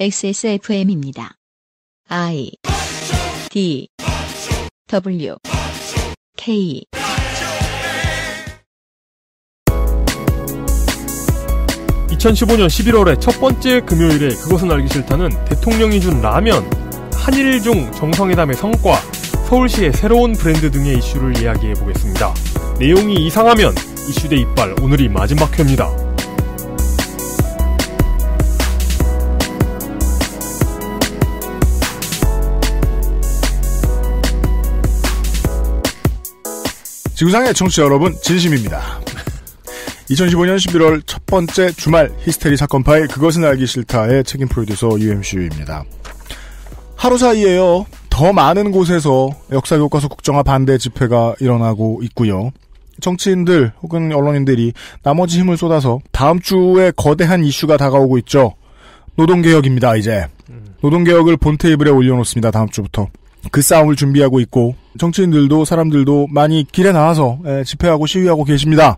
XSFM입니다. I D W K (2015년 11월의) 첫 번째 금요일에 그것은 알기 싫다는 대통령이 준 라면 한일종 정상회담의 성과 서울시의 새로운 브랜드 등의 이슈를 이야기해 보겠습니다 내용이 이상하면 이슈대 이빨 오늘이 마지막 회입니다 지구상의 청취자 여러분 진심입니다. 2015년 11월 첫 번째 주말 히스테리 사건 파일 그것은 알기 싫다의 책임 프로듀서 UMCU입니다. 하루 사이에요. 더 많은 곳에서 역사 교과서 국정화 반대 집회가 일어나고 있고요. 정치인들 혹은 언론인들이 나머지 힘을 쏟아서 다음 주에 거대한 이슈가 다가오고 있죠. 노동개혁입니다, 이제. 음. 노동개혁을 본 테이블에 올려놓습니다, 다음 주부터. 그 싸움을 준비하고 있고 정치인들도 사람들도 많이 길에 나와서 집회하고 시위하고 계십니다.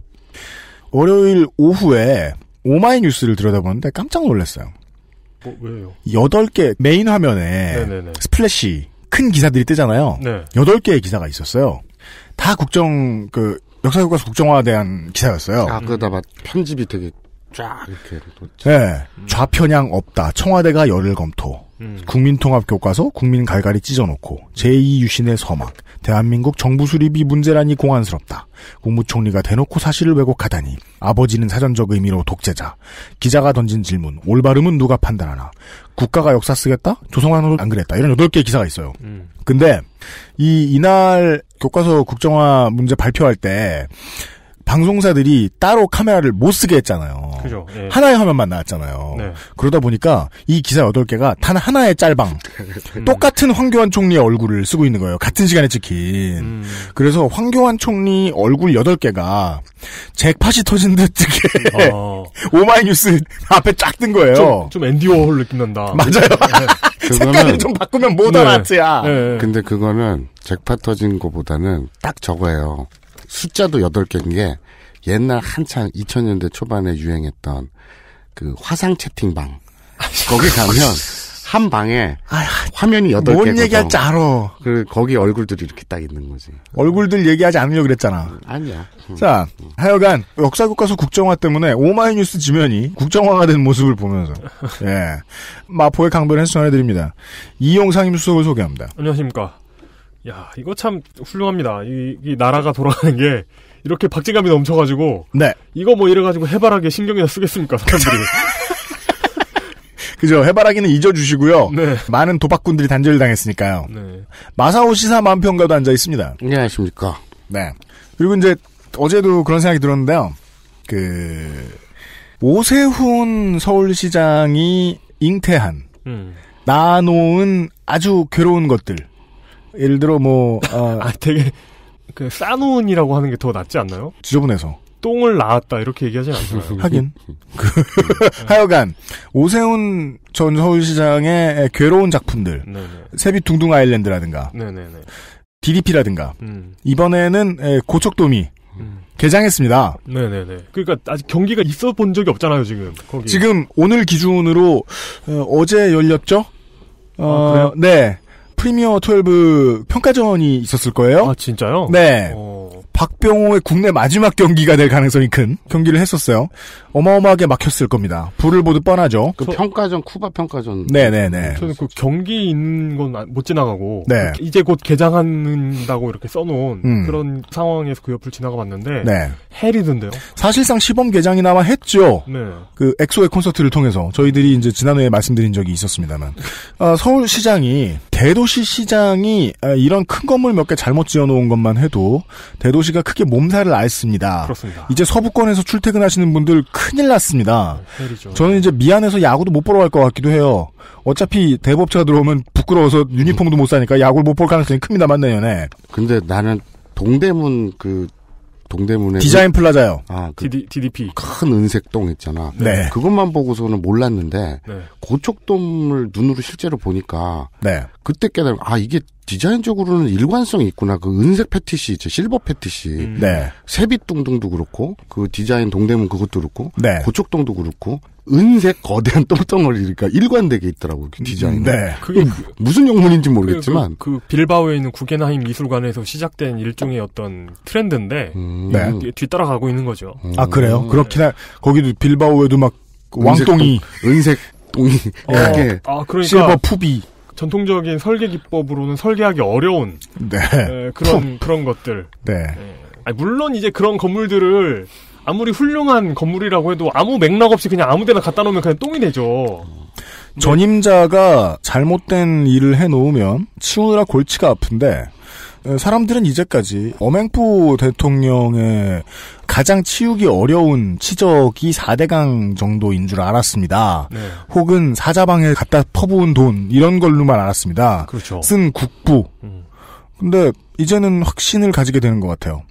월요일 오후에 오마이뉴스를 들여다보는데 깜짝 놀랐어요. 뭐, 왜요? 8개 메인 화면에 네네네. 스플래시 큰 기사들이 뜨잖아요. 네. 8개의 기사가 있었어요. 다 국정 그 역사교과서 국정화에 대한 기사였어요. 아, 그다 음. 편집이 되게 쫙 이렇게 네. 좌편향 없다. 청와대가 열흘 검토. 음. 국민통합 교과서 국민 갈갈이 찢어놓고 제2 유신의 서막 대한민국 정부 수립이 문제라니 공안스럽다. 국무총리가 대놓고 사실을 왜곡하다니 아버지는 사전적 의미로 독재자 기자가 던진 질문 올바름은 누가 판단하나 국가가 역사 쓰겠다 조성환으로 안 그랬다 이런 8개 기사가 있어요. 음. 근데 이 이날 교과서 국정화 문제 발표할 때 방송사들이 따로 카메라를 못 쓰게 했잖아요. 그죠. 네. 하나의 화면만 나왔잖아요. 네. 그러다 보니까 이 기사 8개가 단 하나의 짤방. 음. 똑같은 황교안 총리의 얼굴을 쓰고 있는 거예요. 같은 시간에 찍힌. 음. 그래서 황교안 총리 얼굴 8개가 잭팟이 터진 듯 되게 아. 어. 오마이뉴스 앞에 쫙 뜬 거예요. 좀, 좀, 앤디 워홀 느낌 난다. 맞아요. 네. 색깔을 좀 바꾸면 모던 네. 아트야. 네. 근데 그거는 잭팟 터진 거보다는 딱 저거예요. 숫자도 8개인 게 옛날 한창 2000년대 초반에 유행했던 그 화상 채팅방. 거기 가면 한 방에 아 화면이 8개. 뭔 얘기할지 알아. 그, 거기 얼굴들이 이렇게 딱 있는 거지. 얼굴들 얘기하지 않으려고 그랬잖아. 음, 아니야. 음. 자, 하여간 역사교과서 국정화 때문에 오마이뉴스 지면이 국정화가 된 모습을 보면서, 예. 마포의 강변 해수전해드립니다. 이용상 임수석을 소개합니다. 안녕하십니까. 야, 이거 참 훌륭합니다. 이, 이 나라가 돌아가는 게 이렇게 박진감이 넘쳐가지고 네. 이거 뭐 이래가지고 해바라기에 신경이나 쓰겠습니까 사람들이. 그죠. 해바라기는 잊어주시고요. 네. 많은 도박꾼들이 단절을 당했으니까요. 네. 마사오 시사 만평가도 앉아 있습니다. 안녕하십니까. 네. 그리고 이제 어제도 그런 생각이 들었는데요. 그 오세훈 서울시장이 잉태한 음. 나놓은 아주 괴로운 것들. 예를 들어 뭐, 아, 아 되게, 그, 싸놓은이라고 하는 게 더 낫지 않나요? 지저분해서. 똥을 낳았다, 이렇게 얘기하지 않나요? 하긴. 그, 하여간, 오세훈 전 서울시장의 괴로운 작품들. 네, 네. 세비 둥둥 아일랜드라든가. 네네네. DDP라든가. 네, 음. 이번에는 고척돔이. 음. 개장했습니다. 네네네. 그러니까 아직 경기가 있어 본 적이 없잖아요 지금. 거기. 지금 오늘 기준으로 어, 제 열렸죠? 아, 어, 아, 네. 프리미어 12 평가전이 있었을 거예요. 아, 진짜요? 네. 어... 박병호의 국내 마지막 경기가 될 가능성이 큰 경기를 했었어요. 어마어마하게 막혔을 겁니다. 불을 보듯 뻔하죠. 그 저, 평가전 쿠바 평가전. 네네네. 저는 그 경기 있는 건못 아, 지나가고 네. 이제 곧 개장한다고 이렇게 써놓은 음. 그런 상황에서 그 옆을 지나가봤는데 네. 헬이던데요. 사실상 시범 개장이나마 했죠. 네. 그 엑소의 콘서트를 통해서 저희들이 이제 지난해에 말씀드린 적이 있었습니다만 아, 서울시장이 대도시 시장이 아, 이런 큰 건물 몇 개 잘못 지어놓은 것만 해도 대도시 도시가 크게 몸살을 앓습니다. 그렇습니다. 이제 서부권에서 출퇴근하시는 분들 큰일 났습니다. 네, 저는 이제 미안해서 야구도 못 보러 갈 것 같기도 해요. 어차피 대법차가 들어오면 부끄러워서 유니폼도 못 사니까 야구를 못 볼 가능성이 큽니다만 내년에. 근데 나는 동대문 그 동대문에 디자인 그 플라자요. 아, 그 DD, p 큰 은색동 있잖아. 네. 그것만 보고서는 몰랐는데 네. 고척돔을 눈으로 실제로 보니까 네. 그때 깨달고 아 이게 디자인적으로는 일관성이 있구나. 그 은색 패티시, 있죠. 실버 패티시. 음. 네. 세빛동동도 그렇고 그 디자인 동대문 그것도 그렇고 네. 고척동도 그렇고 은색 거대한 똥덩어리니까 일관되게 있더라고 그 디자인. 음, 네. 그게 그, 무슨 영문인지 모르겠지만 그, 그, 그, 빌바오에 있는 구겐하임 미술관에서 시작된 일종의 어떤 트렌드인데 음, 네. 뒤따라가고 있는 거죠. 음. 아 그래요? 음. 그렇긴 해. 하. 거기도 빌바오에도 막 왕똥이 은색 똥이 어, 아, 그러니까 실버 푸비 전통적인 설계 기법으로는 설계하기 어려운 네. 에, 그런 그런 것들. 네. 에, 예. 물론 이제 그런 건물들을 아무리 훌륭한 건물이라고 해도 아무 맥락 없이 그냥 아무데나 갖다 놓으면 그냥 똥이 되죠. 전임자가 잘못된 일을 해놓으면 치우느라 골치가 아픈데 예, 사람들은 이제까지 어맹프 대통령의 가장 치우기 어려운 치적이 4대강 정도인 줄 알았습니다. 네. 혹은 사자방에 갖다 퍼부은 돈 이런 걸로만 알았습니다. 그렇죠. 쓴 국부. 음. 근데 이제는 확신을 가지게 되는 것 같아요.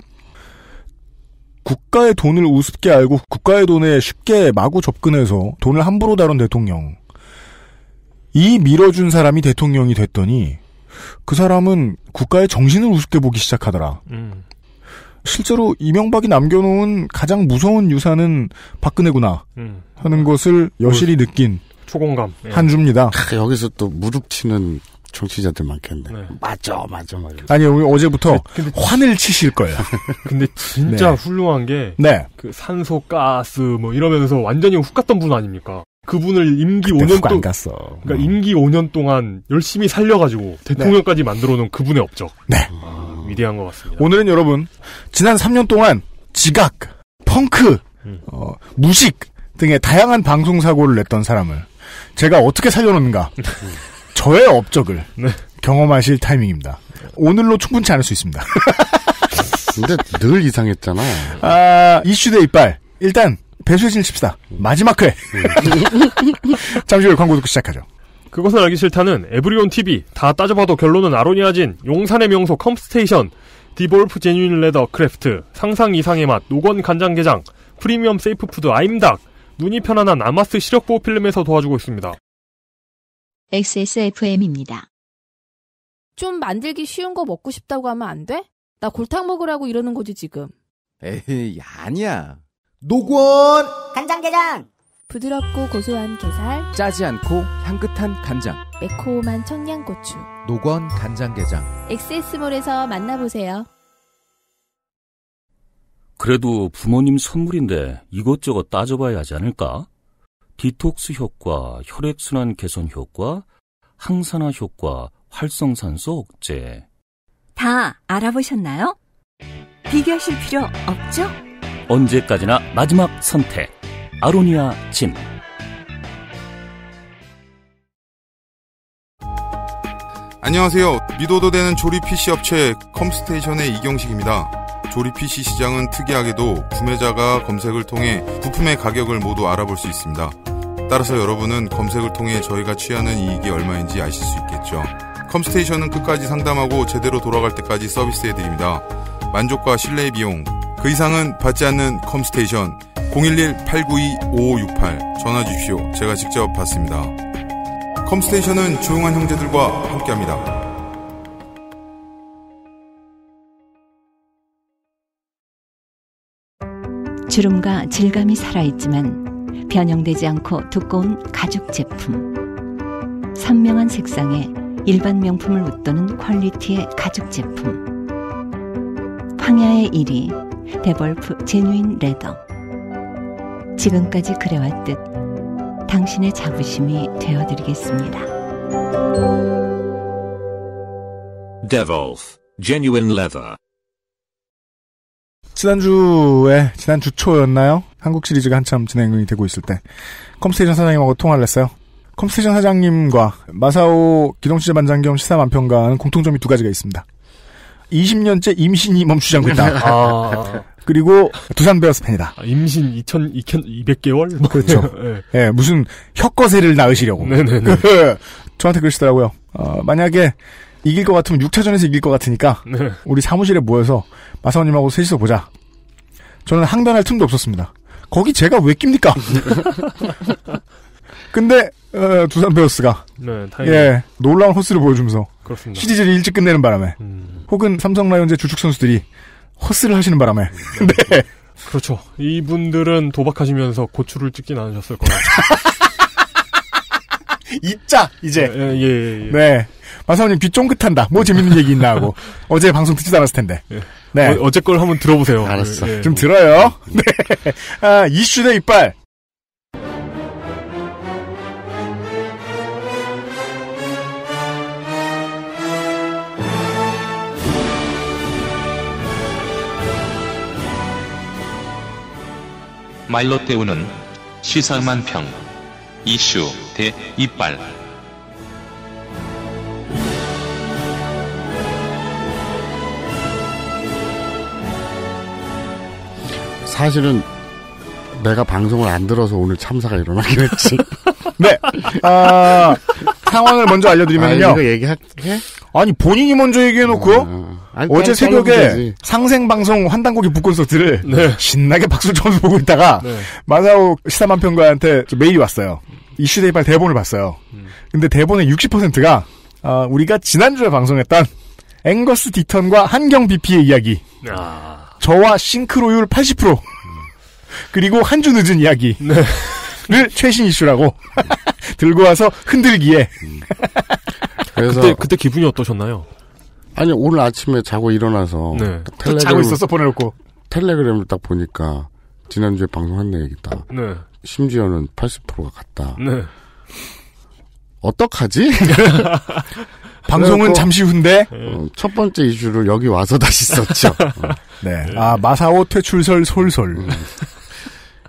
국가의 돈을 우습게 알고 국가의 돈에 쉽게 마구 접근해서 돈을 함부로 다룬 대통령. 이 밀어준 사람이 대통령이 됐더니 그 사람은 국가의 정신을 우습게 보기 시작하더라. 음. 실제로 이명박이 남겨놓은 가장 무서운 유산은 박근혜구나 음. 하는 것을 여실히 그 느낀 초공감 예. 한 주입니다. 아, 여기서 또 무릎치는 정치자들 많겠네. 네. 맞죠, 맞죠, 맞죠. 아니, 우리 어제부터 근데, 근데, 환을 치실 거예요. 근데 진짜 네. 훌륭한 게, 네. 그 산소가스 뭐 이러면서 완전히 훅 갔던 분 아닙니까? 그분을 임기 5년 동안 갔어. 그러니까 음. 임기 5년 동안 열심히 살려가지고 네. 대통령까지 네. 만들어놓은 그분의 업적. 네. 아, 위대한 것 같습니다. 오늘은 여러분 지난 3년 동안 지각, 펑크, 음. 어, 무식 등의 다양한 방송 사고를 냈던 사람을 제가 어떻게 살려놓는가 음. 저의 업적을 네. 경험하실 타이밍입니다. 오늘로 충분치 않을 수 있습니다. 근데 늘 이상했잖아. 아 이슈대 이빨 일단 배수진을 칩시다. 마지막 회. 음. 잠시 후에 광고 듣고 시작하죠. 그것은 알기 싫다는 에브리온 TV 다 따져봐도 결론은 아로니아진 용산의 명소 컴스테이션 디볼프 제뉴인 레더 크래프트 상상 이상의 맛 노건 간장게장 프리미엄 세이프푸드 아임닭 눈이 편안한 아마스 시력보호 필름에서 도와주고 있습니다. XSFM입니다. 좀 만들기 쉬운 거 먹고 싶다고 하면 안 돼? 나 골탕 먹으라고 이러는 거지 지금. 에이 아니야. 노건 간장게장 부드럽고 고소한 게살 짜지 않고 향긋한 간장 매콤한 청양고추 노건 간장게장 엑세스몰에서 만나보세요 그래도 부모님 선물인데 이것저것 따져봐야 하지 않을까? 디톡스 효과, 혈액순환 개선 효과, 항산화 효과, 활성산소 억제 다 알아보셨나요? 비교하실 필요 없죠? 언제까지나 마지막 선택 아로니아 진 안녕하세요 미도도 되는 조립 PC 업체 컴스테이션의 이경식입니다 조립 PC 시장은 특이하게도 구매자가 검색을 통해 부품의 가격을 모두 알아볼 수 있습니다 따라서 여러분은 검색을 통해 저희가 취하는 이익이 얼마인지 아실 수 있겠죠 컴스테이션은 끝까지 상담하고 제대로 돌아갈 때까지 서비스해드립니다 만족과 신뢰의 비용 그 이상은 받지 않는 컴스테이션 011-892-5568 전화 주십시오. 제가 직접 받습니다. 컴스테이션은 조용한 형제들과 함께합니다. 주름과 질감이 살아있지만 변형되지 않고 두꺼운 가죽 제품. 선명한 색상에 일반 명품을 웃도는 퀄리티의 가죽 제품. 황야의 일위 데볼프 제뉴인 레더. 지금까지 그래왔듯 당신의 자부심이 되어드리겠습니다. Devolf Genuine Leather. 지난주에 지난주 초였나요? 한국 시리즈가 한참 진행이 되고 있을 때 컴스테이션 사장님하고 통화를 했어요. 컴스테이션 사장님과 마사오 기동시재 반장 겸 시사 만평가는 공통점이 두 가지가 있습니다. 20년째 임신 이 멈추지 않고 있다. 아. 그리고 두산 베어스 팬이다. 아, 임신 2천 2,200개월? 뭐 그렇죠. 네. 예, 네. 네, 무슨 혀거세를 낳으시려고. 네네네. 그, 저한테 그러시더라고요. 어, 만약에 이길 것 같으면 6차전에서 이길 것 같으니까 네. 우리 사무실에 모여서 마사원님하고 셋이서 보자. 저는 항변할 틈도 없었습니다. 거기 제가 왜 낍니까? 근데 어, 두산 베어스가 네, 예 놀라운 허스를 보여주면서 그렇습니다. 시리즈를 일찍 끝내는 바람에 음. 혹은 삼성 라이온즈의 주축 선수들이 허스를 하시는 바람에 음. 네. 그렇죠. 이분들은 도박하시면서 고추를 찍진 않으셨을 거예요. 잊자 이제 예, 예, 예, 예, 예. 네 마사오님 귀 쫑긋한다 뭐 재밌는 얘기 있나 하고 어제 방송 듣지도 않았을 텐데 예. 네 어, 제걸 한번 들어보세요 알았어 예, 예. 좀 들어요 네 아, 이슈대 이빨 말로 때우는 시사만평 이슈 대 이빨 사실은 내가 방송을 안 들어서 오늘 참사가 일어나긴 했지. 네. 아, 상황을 먼저 알려드리면요. 아, 이거 얘기할게? 아니, 본인이 먼저 얘기해놓고요. 아... 아니, 어제 새벽에 상생방송 환단고기 북콘서트를 네. 신나게 박수 쳐서 보고 있다가 네. 마사오 시사만 평가한테 메일이 왔어요. 이슈 대발 대본을 봤어요. 음. 근데 대본의 60%가 어, 우리가 지난주에 방송했던 앵거스 디턴과 한경 BP의 이야기. 아. 저와 싱크로율 80% 음. 그리고 한 주 늦은 이야기를 네. 최신 이슈라고 음. 들고 와서 흔들기에 그래서 음. 그때, 그때 기분이 어떠셨나요? 아니 오늘 아침에 자고 일어나서 네. 텔레그램, 자고 있어 보내놓고 텔레그램을 딱 보니까 지난주에 방송한 내 얘기다. 네. 심지어는 80%가 갔다 네. 어떡하지? 방송은 잠시 후인데 어, 첫 번째 이슈를 여기 와서 다시 썼죠. 네. 네. 아 마사오 퇴출설 솔솔. 음.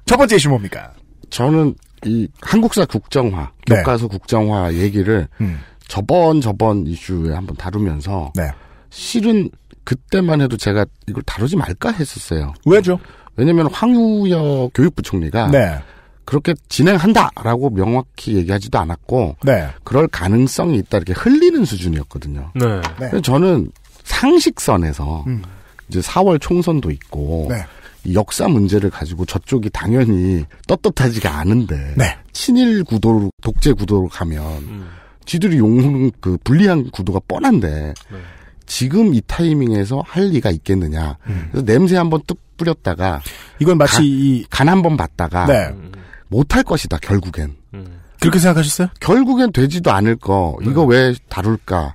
첫 번째 이슈 뭡니까? 저는 이 한국사 국정화, 네. 교과서 국정화 얘기를 음. 저번 저번 이슈에 한번 다루면서 네. 실은 그때만 해도 제가 이걸 다루지 말까 했었어요. 왜죠? 왜냐면 황우혁 교육부총리가 네. 그렇게 진행한다라고 명확히 얘기하지도 않았고 네. 그럴 가능성이 있다 이렇게 흘리는 수준이었거든요. 네. 네. 그래서 저는 상식선에서 음. 이제 4월 총선도 있고 네. 역사 문제를 가지고 저쪽이 당연히 떳떳하지가 않은데 네. 친일 구도로 독재 구도로 가면 음. 지들이 용, 그 불리한 구도가 뻔한데, 네. 지금 이 타이밍에서 할 리가 있겠느냐. 음. 그래서 냄새 한번 뚝 뿌렸다가. 이건 마치 이. 간 한번 봤다가. 네. 못할 것이다, 결국엔. 음. 그렇게 생각하셨어요? 결국엔 되지도 않을 거. 이거 네. 왜 다룰까?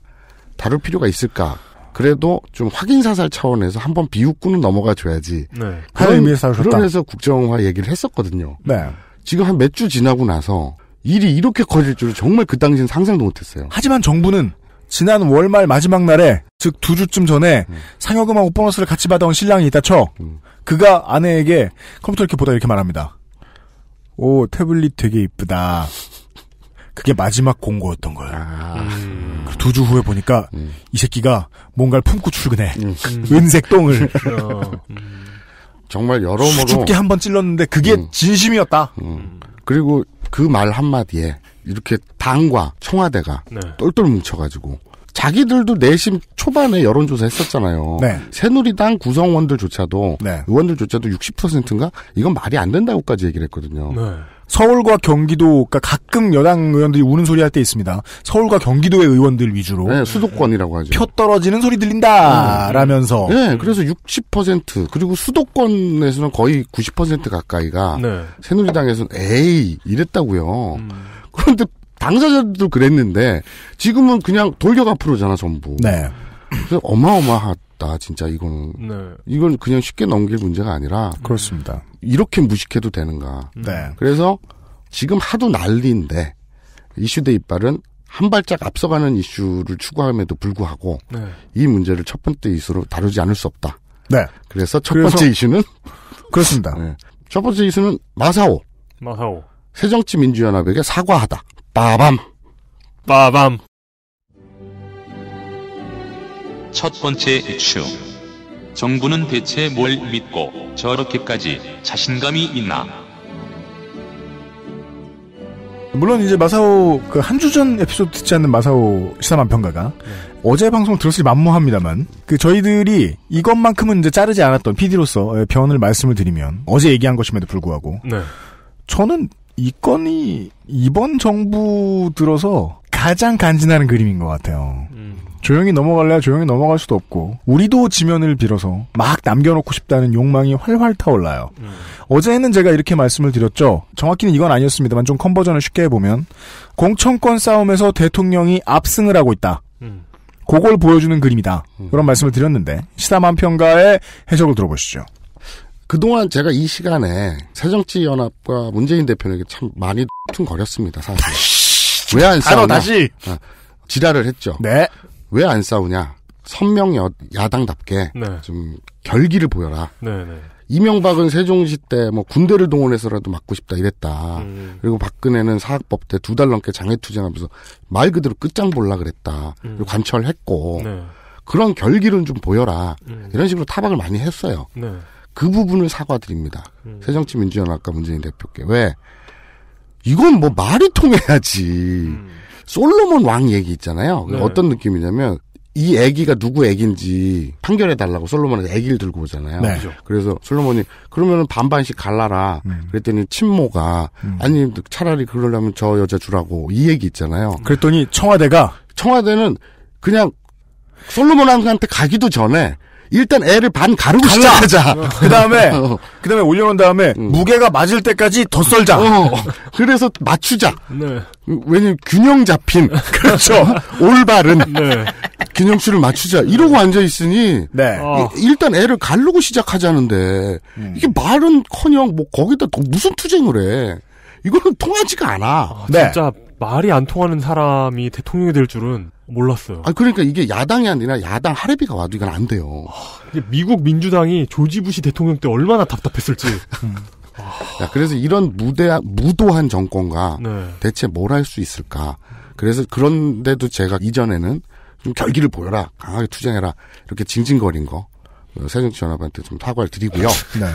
다룰 필요가 있을까? 그래도 좀 확인 사살 차원에서 한번 비웃고는 넘어가 줘야지. 네. 그런 의미에서 그런 에서 국정화 얘기를 했었거든요. 네. 지금 한 몇 주 지나고 나서 일이 이렇게 커질 줄은 정말 그 당시엔 상상도 못했어요. 하지만 정부는 지난 월말 마지막 날에 즉 두 주쯤 전에 음. 상여금하고 보너스를 같이 받아온 신랑이 있다 쳐 음. 그가 아내에게 컴퓨터 이렇게 보다 이렇게 말합니다. 오 태블릿 되게 이쁘다. 그게 마지막 공고였던 거예요. 아. 음. 두주 후에 보니까 음. 이 새끼가 뭔가를 품고 출근해. 음. 은색 똥을. 음. 정말 여러모로 춥게 한번 찔렀는데 그게 진심이었다. 그리고 그말 한마디에 이렇게 당과 청와대가 네. 똘똘 뭉쳐가지고 자기들도 내심 초반에 여론조사 했었잖아요. 네. 새누리당 구성원들조차도 네. 의원들조차도 60%인가 이건 말이 안 된다고까지 얘기를 했거든요. 네. 서울과 경기도, 그러니까 가끔 여당 의원들이 우는 소리 할 때 있습니다. 서울과 경기도의 의원들 위주로 네, 수도권이라고 하죠. 표 떨어지는 소리 들린다라면서. 네, 네 그래서 60% 그리고 수도권에서는 거의 90% 가까이가 네. 새누리당에서는 에이 이랬다고요. 음. 그런데 당사자들도 그랬는데 지금은 그냥 돌격 앞으로잖아 전부. 네. 그래서 어마어마한 어렵다. 진짜 이거 네. 이건 그냥 쉽게 넘길 문제가 아니라 그렇습니다. 이렇게 무식해도 되는가. 음. 네. 그래서 지금 하도 난리인데 이슈 대 이빨은 한 발짝 앞서가는 이슈를 추구함에도 불구하고 네. 이 문제를 첫 번째 이슈로 다루지 않을 수 없다. 네. 그래서 첫 그래서... 번째 이슈는 그렇습니다. 네. 첫 번째 이슈는 마사오. 마사오. 새정치민주연합에게 사과하다. 빠밤. 빠밤. 첫 번째 이슈. 정부는 대체 뭘 믿고 저렇게까지 자신감이 있나? 물론 이제 마사오 그 한 주 전 에피소드 듣지 않는 마사오 시사만 평가가 네. 어제 방송 들었을지 만무합니다만 그 저희들이 이것만큼은 이제 자르지 않았던 PD로서 변을 말씀을 드리면 어제 얘기한 것임에도 불구하고 네. 저는 이 건이 이번 정부 들어서 가장 간지나는 그림인 것 같아요. 음. 조용히 넘어갈래야 조용히 넘어갈 수도 없고 우리도 지면을 빌어서 막 남겨놓고 싶다는 욕망이 활활 타올라요. 음. 어제는 제가 이렇게 말씀을 드렸죠. 정확히는 이건 아니었습니다만 좀 컨버전을 쉽게 해보면 공천권 싸움에서 대통령이 압승을 하고 있다. 음. 그걸 보여주는 그림이다. 음. 그런 말씀을 드렸는데 시사만 평가의 해석을 들어보시죠. 그동안 제가 이 시간에 새정치연합과 문재인 대표에게 참 많이 퉁거렸습니다 사실. 아, 왜안 싸우냐. 다시. 아, 지랄을 했죠. 네. 왜안 싸우냐? 선명 여, 어, 야당답게 네. 좀 결기를 보여라. 네, 네. 이명박은 세종시 때 뭐 군대를 동원해서라도 막고 싶다 이랬다. 음. 그리고 박근혜는 사학법 때 두 달 넘게 장애투쟁하면서 말 그대로 끝장 볼라 그랬다. 음. 그리고 관철했고 네. 그런 결기를좀 보여라. 음. 이런 식으로 타박을 많이 했어요. 네. 그 부분을 사과드립니다. 음. 새정치민주연합과 문재인 대표께 왜 이건 뭐 말이 통해야지. 음. 솔로몬 왕 얘기 있잖아요. 네. 어떤 느낌이냐면 이 아기가 누구 아기인지 판결해 달라고 솔로몬한테 아기를 들고 오잖아요. 네. 그래서 솔로몬이 그러면 반반씩 갈라라. 음. 그랬더니 친모가 음. 아니 차라리 그러려면 저 여자 주라고 이 얘기 있잖아요. 그랬더니 청와대가 청와대는 그냥 솔로몬한테 가기도 전에 일단 애를 반 가르고 시작하자. 어. 그 다음에, 어. 그 다음에 올려놓은 다음에, 음. 무게가 맞을 때까지 더 썰자. 어. 그래서 맞추자. 네. 왜냐면 균형 잡힌. 그렇죠. 올바른. 네. 균형추를 맞추자. 이러고 앉아있으니. 네. 일단 애를 가르고 시작하자는데, 음. 이게 말은 커녕, 뭐, 거기다 무슨 투쟁을 해. 이거는 통하지가 않아. 아, 진짜 네. 말이 안 통하는 사람이 대통령이 될 줄은 몰랐어요. 아 그러니까 이게 야당이 아니라 야당 하레비가 와도 이건 안 돼요. 아, 미국 민주당이 조지 부시 대통령 때 얼마나 답답했을지. 야, 그래서 이런 무대 무도한 정권과 네. 대체 뭘 할 수 있을까? 그래서 그런데도 제가 이전에는 좀 결기를 보여라, 강하게 투쟁해라 이렇게 징징거린 거 새정치연합한테 좀 사과를 드리고요. 네.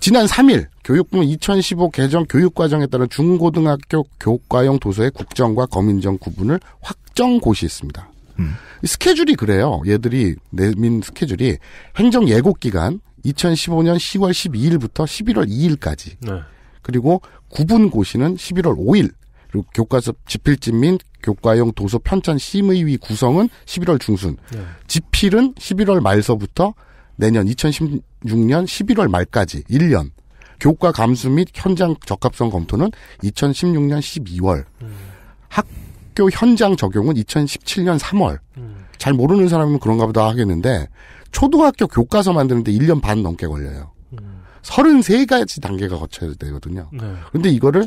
지난 3일 교육부는 2015 개정 교육과정에 따른 중고등학교 교과형 도서의 국정과 검인정 구분을 확정 고시했습니다. 음. 스케줄이 그래요. 얘들이 내민 스케줄이 행정 예고 기간 2015년 10월 12일부터 11월 2일까지. 네. 그리고 구분 고시는 11월 5일. 그리고 교과서 집필집 및 교과용 도서 편찬 심의위 구성은 11월 중순. 네. 집필은 11월 말서부터 내년 2016년 11월 말까지 1년 교과 감수 및 현장 적합성 검토는 2016년 12월 음. 학교 현장 적용은 2017년 3월 음. 잘 모르는 사람은 그런가 보다 하겠는데 초등학교 교과서 만드는데 1년 반 넘게 걸려요. 음. 33가지 단계가 거쳐야 되거든요. 네. 그데 이거를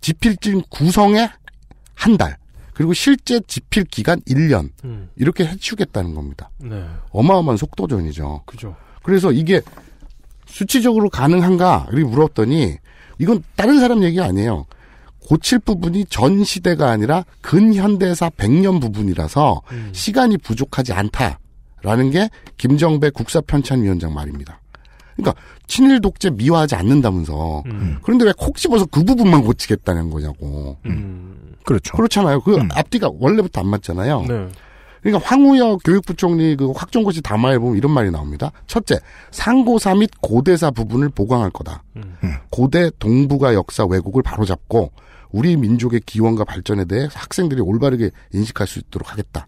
지필진 구성에 한 달. 그리고 실제 집필 기간 1년 음. 이렇게 해치우겠다는 겁니다. 네. 어마어마한 속도전이죠. 그죠. 그래서 이게 수치적으로 가능한가? 이렇게 물었더니 이건 다른 사람 얘기 아니에요. 고칠 부분이 전 시대가 아니라 근현대사 100년 부분이라서 음. 시간이 부족하지 않다라는 게 김정배 국사편찬위원장 말입니다. 그러니까 친일 독재 미화하지 않는다면서. 음. 그런데 왜 콕 집어서 그 부분만 고치겠다는 거냐고. 음. 음. 그렇죠. 그렇잖아요. 그 음. 앞뒤가 원래부터 안 맞잖아요. 네. 그러니까 황우여 교육부총리 그 확정고시 담아에 보면 이런 말이 나옵니다. 첫째, 상고사 및 고대사 부분을 보강할 거다. 음. 음. 고대 동북아 역사 왜곡을 바로잡고 우리 민족의 기원과 발전에 대해 학생들이 올바르게 인식할 수 있도록 하겠다.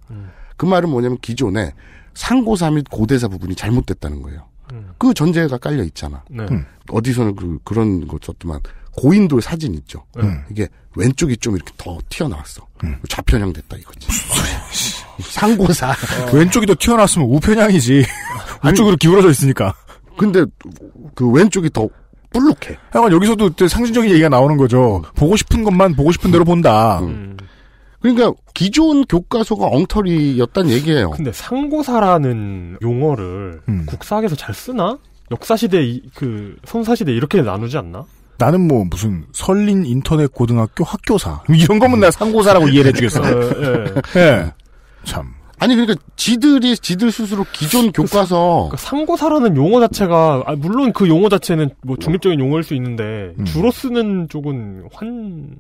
그 말은 뭐냐면 기존에 상고사 및 고대사 부분이 잘못됐다는 거예요. 음. 그 전제가 깔려 있잖아. 네. 음. 어디서는 그, 그런 것 썼더만 고인돌 사진 있죠. 네. 음. 이게 왼쪽이 좀 이렇게 더 튀어나왔어. 음. 그 좌편향 됐다 이거지. 상고사. 어. 왼쪽이 더 튀어나왔으면 우편향이지. 왼쪽으로 기울어져 있으니까. 근데 그 왼쪽이 더 불룩해. 약간 여기서도 상징적인 얘기가 나오는 거죠. 보고 싶은 것만 보고 싶은 대로 본다. 음. 음. 그러니까 기존 교과서가 엉터리였단 얘기예요. 근데 상고사라는 용어를 음. 국사학에서 잘 쓰나? 역사시대 그 선사시대 이렇게 나누지 않나? 나는 뭐 무슨 설린 인터넷 고등학교 학교사 음. 이런 거면 내가 상고사라고 예. 이해를 해주겠어. 예, 예. 참. 아니 그러니까 지들이 지들 스스로 기존 그 교과서 그, 그 상고사라는 용어 자체가 아, 물론 그 용어 자체는 뭐 중립적인 용어일 수 있는데 음. 주로 쓰는 쪽은 환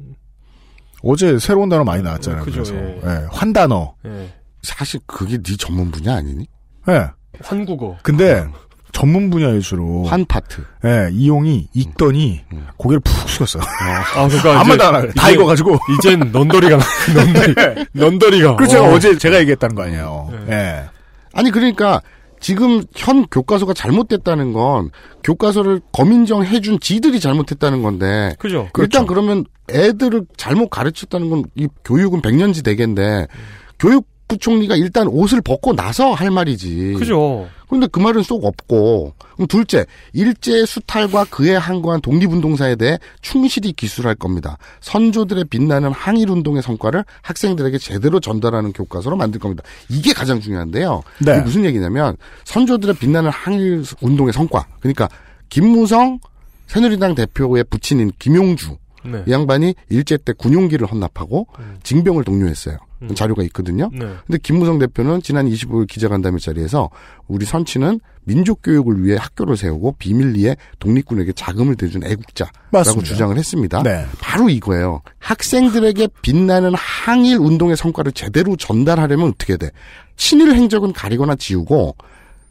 어제 새로운 단어 많이 나왔잖아요. 그죠, 그래서 예. 예, 환단어. 예. 사실 그게 네 전문 분야 아니니? 예. 환국어. 근데 전문 분야일 수록 환 파트. 예, 이용이 익더니 음, 음. 고개를 푹 숙였어요. 아, 그러니까 아무 도안 하네. 다 이제, 익어가지고. 이젠 넌더리가 네. 넌더리, 넌더리가. 그렇죠. 어. 제 제가 얘기했다는 거 아니에요. 네. 예. 아니 그러니까 지금 현 교과서가 잘못됐다는 건 교과서를 검인정 해준 지들이 잘못했다는 건데. 그죠. 일단 그렇죠. 그러면 애들을 잘못 가르쳤다는 건 이 교육은 백년지 대계인데 음. 교육 부총리가 일단 옷을 벗고 나서 할 말이지. 그죠. 그런데 그 말은 쏙 없고. 그럼 둘째, 일제의 수탈과 그에 항거한 독립운동사에 대해 충실히 기술할 겁니다. 선조들의 빛나는 항일운동의 성과를 학생들에게 제대로 전달하는 교과서로 만들 겁니다. 이게 가장 중요한데요. 네. 무슨 얘기냐면 선조들의 빛나는 항일운동의 성과. 그러니까 김무성 새누리당 대표의 부친인 김용주 네. 이 양반이 일제 때 군용기를 헌납하고 음. 징병을 독려했어요. 음. 자료가 있거든요. 네. 근데 김무성 대표는 지난 25일 기자간담회 자리에서 우리 선치는 민족 교육을 위해 학교를 세우고 비밀리에 독립군에게 자금을 대준 애국자라고 맞습니다. 주장을 했습니다. 네. 바로 이거예요. 학생들에게 빛나는 항일 운동의 성과를 제대로 전달하려면 어떻게 돼? 친일 행적은 가리거나 지우고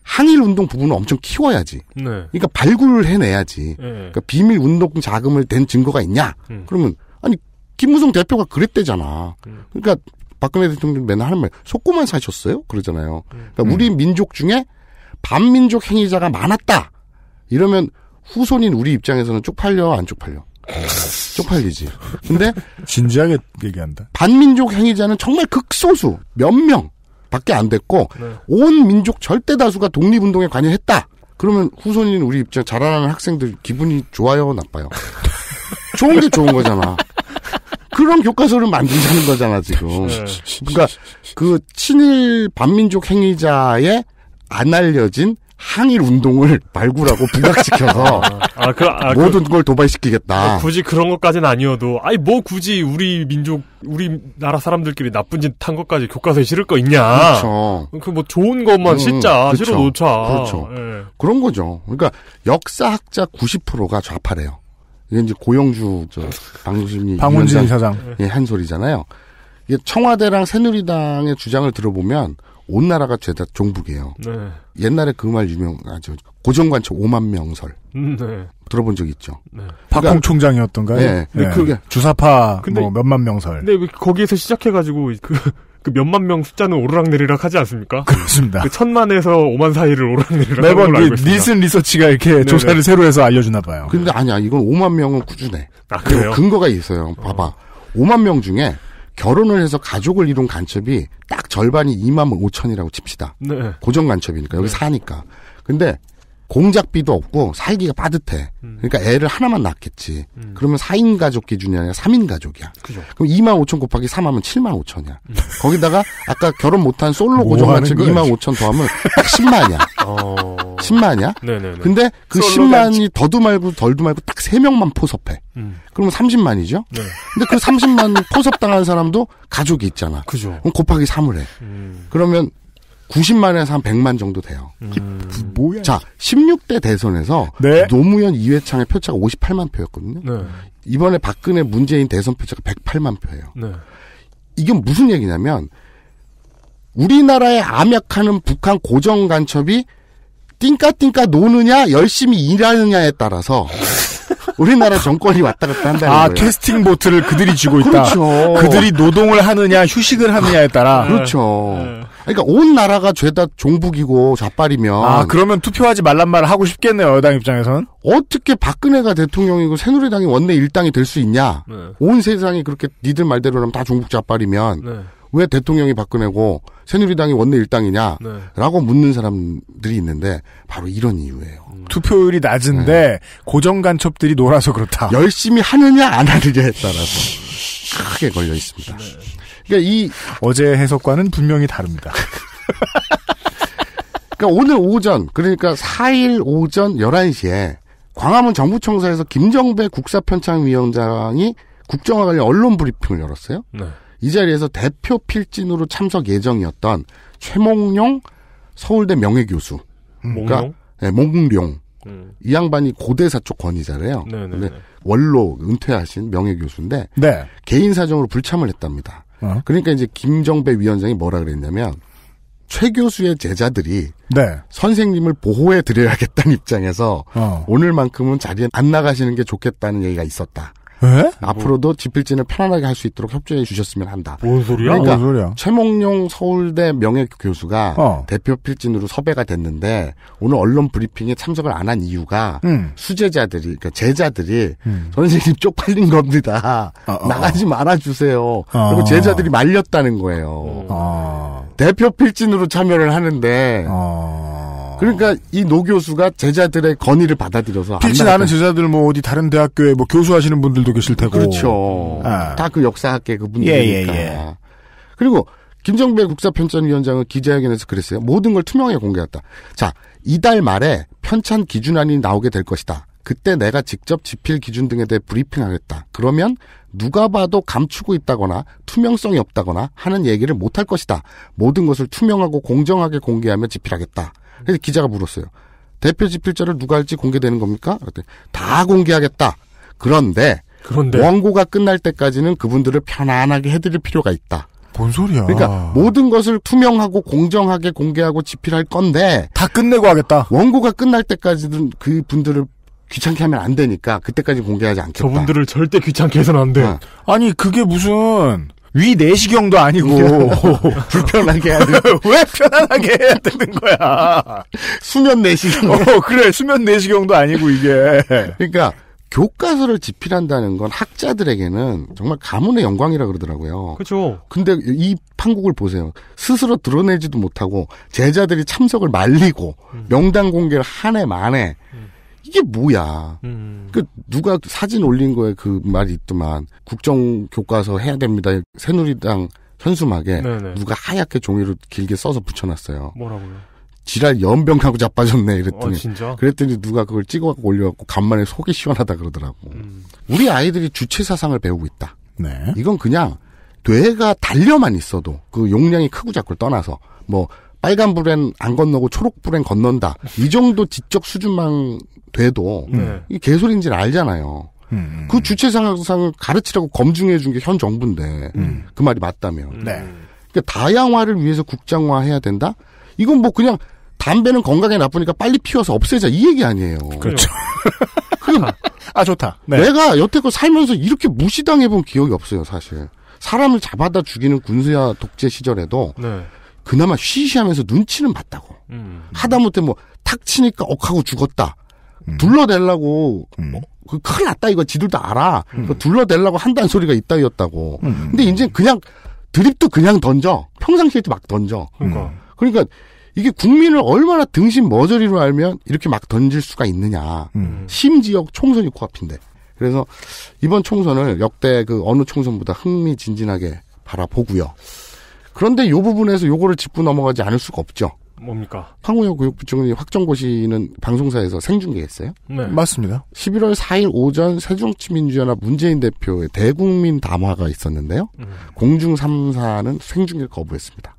항일 운동 부분을 엄청 키워야지. 네. 그러니까 발굴을 해내야지. 네. 그러니까 비밀 운동 자금을 댄 증거가 있냐? 음. 그러면 아니 김무성 대표가 그랬대잖아. 음. 그러니까 박근혜 대통령 맨날 하는 말 속고만 사셨어요? 그러잖아요. 음. 그러니까 우리 음. 민족 중에 반민족 행위자가 많았다. 이러면 후손인 우리 입장에서는 쪽팔려 안 쪽팔려. 쪽팔리지. 근데 진지하게 얘기한다. 반민족 행위자는 정말 극소수 몇 명. 밖에 안 됐고 네. 온 민족 절대 다수가 독립운동에 관여했다. 그러면 후손인 우리 입장 자라나는 학생들 기분이 좋아요, 나빠요. 좋은 게 좋은 거잖아. 그런 교과서를 만든다는 거잖아 지금. 네. 그러니까 그 친일 반민족 행위자의 안 알려진 항일 운동을 말구라고 부각시켜서 아, 아, 그, 아, 그 모든 그, 걸 도발시키겠다. 아, 굳이 그런 것까지는 아니어도 아니 뭐 굳이 우리 민족 우리 나라 사람들끼리 나쁜 짓 한 것까지 교과서에 실을 거 있냐. 그렇죠. 그 뭐 좋은 것만 음, 싣자 그 그렇죠. 실어 놓자. 그렇죠. 예. 그런 거죠. 그러니까 역사학자 90%가 좌파래요. 이게 이제 고영주 저 방문진 방문진 사장 예, 한 소리잖아요. 이게 청와대랑 새누리당의 주장을 들어보면 온 나라가 죄다 종북이에요. 네. 옛날에 그 말 유명하죠. 고정관측 5만 명설. 음, 네. 들어본 적 있죠. 네. 박홍 그러니까, 총장이었던가요? 네. 네. 그게 주사파 근데, 뭐 몇만 명설. 네, 거기에서 시작해가지고 그, 그 몇만 명 숫자는 오르락내리락 하지 않습니까? 그렇습니다. 그 천만에서 5만 사이를 오르락내리락 매번 그 닐슨 리서치가 이렇게 네네. 네. 조사를 새로 해서 알려주나 봐요. 근데 아니야 이건 5만 명은 꾸준해. 아, 그래요? 근거가 있어요. 봐봐. 5만명 중에 결혼을 해서 가족을 이룬 간첩이 딱 절반이 2만 5천이라고 칩시다. 네. 고정 간첩이니까 여기 네. 사니까. 근데 공작비도 없고 살기가 빠듯해. 음. 그러니까 애를 하나만 낳겠지. 음. 그러면 4인 가족 기준이 아니라 3인 가족이야. 그죠. 그럼 2만 5천 곱하기 3하면 7만 5천이야. 음. 거기다가 아까 결혼 못한 솔로 고정 맞춤 2만 5천 더하면 10만이야. 어... 10만이야. 네네네. 근데 그 10만이 더도 말고 덜도 말고 딱 3명만 포섭해. 음. 그러면 30만이죠. 네. 근데 그 30만 포섭당한 사람도 가족이 있잖아. 그죠. 그럼 곱하기 3을 해. 음. 그러면 90만에서 한 100만 정도 돼요. 음. 뭐야? 자, 16대 대선에서 네. 노무현 이회창의 표차가 58만 표였거든요. 네. 이번에 박근혜 문재인 대선 표차가 108만 표예요. 네. 이게 무슨 얘기냐면 우리나라에 암약하는 북한 고정 간첩이 띵까띵까 노느냐 열심히 일하느냐에 따라서 우리나라 정권이 왔다 갔다 한다는 아, 거예요. 캐스팅 보트를 그들이 쥐고 있다. 그렇죠. 그들이 노동을 하느냐 휴식을 하느냐에 따라. 그렇죠. 네. 네. 그러니까 온 나라가 죄다 종북이고 좌빨이면 아 그러면 투표하지 말란 말을 하고 싶겠네요 여당 입장에선 어떻게 박근혜가 대통령이고 새누리당이 원내 일당이 될 수 있냐 네. 온 세상이 그렇게 니들 말대로라면 다 종북 좌빨이면 네. 왜 대통령이 박근혜고 새누리당이 원내 일당이냐라고 네. 묻는 사람들이 있는데 바로 이런 이유예요. 음. 투표율이 낮은데 네. 고정 간첩들이 놀아서 그렇다. 열심히 하느냐 안 하느냐에 따라서 크게 걸려 있습니다. 네. 그러니까 이 어제 해석과는 분명히 다릅니다. 그러니까 오늘 오전 그러니까 4일 오전 11시에 광화문 정부청사에서 김정배 국사편창위원장이 국정화 관련 언론 브리핑을 열었어요. 네. 이 자리에서 대표 필진으로 참석 예정이었던 최몽룡 서울대 명예교수. 그러니까 네, 몽룡. 음. 이 양반이 고대사 쪽 권위자래요. 네네 네, 네. 원로 은퇴하신 명예교수인데 네. 개인 사정으로 불참을 했답니다. 어? 그러니까 이제 김정배 위원장이 뭐라 그랬냐면 최 교수의 제자들이 네. 선생님을 보호해 드려야겠다는 입장에서 어. 오늘만큼은 자리에 안 나가시는 게 좋겠다는 얘기가 있었다. 에? 앞으로도 집필진을 편안하게 할 수 있도록 협조해 주셨으면 한다. 뭔 소리야? 그러니까 뭔 소리야? 최몽룡 서울대 명예 교수가 어. 대표 필진으로 섭외가 됐는데 오늘 언론 브리핑에 참석을 안 한 이유가 음. 수제자들이 그러니까 제자들이 음. 선생님 쪽팔린 겁니다. 어, 어. 어. 나가지 말아 주세요. 어. 그리고 제자들이 말렸다는 거예요. 어. 대표 필진으로 참여를 하는데 그러니까 이 노 교수가 제자들의 건의를 받아들여서 필치 나는 제자들 뭐 어디 다른 대학교에 뭐 교수하시는 분들도 계실 테고 그렇죠. 아. 예. 다그 역사학계 그분들이니까. 예, 예, 예. 그리고 김정배 국사편찬위원장은 기자회견에서 그랬어요. 모든 걸 투명하게 공개했다. 자, 이달 말에 편찬 기준안이 나오게 될 것이다. 그때 내가 직접 지필 기준 등에 대해 브리핑하겠다. 그러면 누가 봐도 감추고 있다거나 투명성이 없다거나 하는 얘기를 못 할 것이다. 모든 것을 투명하고 공정하게 공개하며 지필하겠다. 그래서 기자가 물었어요. 대표 집필자를 누가 할지 공개되는 겁니까? 그랬더니 다 공개하겠다. 그런데, 그런데 원고가 끝날 때까지는 그분들을 편안하게 해드릴 필요가 있다. 뭔 소리야? 그러니까 모든 것을 투명하고 공정하게 공개하고 집필할 건데 다 끝내고 하겠다. 원고가 끝날 때까지는 그 분들을 귀찮게 하면 안 되니까 그때까지 공개하지 않겠다. 저분들을 절대 귀찮게 해서는 안 돼. 어. 아니 그게 무슨 위 내시경도 아니고 불편하게 왜 편안하게 해야 되는 거야 수면 내시경 어, 그래 수면 내시경도 아니고 이게 그러니까 교과서를 집필한다는 건 학자들에게는 정말 가문의 영광이라 그러더라고요. 그렇죠. 근데 이 판국을 보세요. 스스로 드러내지도 못하고 제자들이 참석을 말리고 음. 명단 공개를 한 해 만에 음. 이게 뭐야. 음. 그 누가 사진 올린 거에 그 말이 있더만 국정 교과서 해야 됩니다. 새누리당 현수막에 네네. 누가 하얗게 종이로 길게 써서 붙여놨어요. 뭐라고요? 지랄 연병하고 자빠졌네 이랬더니 어, 진짜? 그랬더니 누가 그걸 찍어 갖고 올려갖고 간만에 속이 시원하다 그러더라고. 음. 우리 아이들이 주체 사상을 배우고 있다. 네. 이건 그냥 뇌가 달려만 있어도 그 용량이 크고 작고를 떠나서 뭐 빨간불엔 안 건너고 초록불엔 건넌다. 이 정도 지적 수준만 돼도 네. 이 개소리인지는 알잖아요. 음. 음. 그 주체 상황상을 가르치라고 검증해 준 게 현 정부인데 음. 그 말이 맞다면. 네. 그러니까 다양화를 위해서 국장화해야 된다. 이건 뭐 그냥 담배는 건강에 나쁘니까 빨리 피워서 없애자 이 얘기 아니에요. 그렇죠. 아, 아 좋다. 네. 내가 여태껏 살면서 이렇게 무시당해본 기억이 없어요 사실. 사람을 잡아다 죽이는 군수야 독재 시절에도 네. 그나마 쉬쉬하면서 눈치는 봤다고. 음. 하다못해 뭐 탁 치니까 억하고 죽었다. 음. 둘러대려고 음. 뭐, 그 큰일 났다 이거 지들도 알아. 음. 그 둘러대려고 한다는 소리가 있다였다고. 근데 이제 그냥 드립도 그냥 던져. 평상시에도 막 던져. 그러니까. 그러니까 이게 국민을 얼마나 등신 머저리로 알면 이렇게 막 던질 수가 있느냐. 심지어 총선이 코앞인데. 그래서 이번 총선을 역대 그 어느 총선보다 흥미진진하게 바라보고요. 그런데 요 부분에서 요거를 짚고 넘어가지 않을 수가 없죠. 뭡니까? 황우혁 교육부총리 확정고시는 방송사에서 생중계했어요? 네. 맞습니다. 11월 4일 오전 세종치민주연합 문재인 대표의 대국민 담화가 있었는데요. 음. 공중 3사는 생중계를 거부했습니다.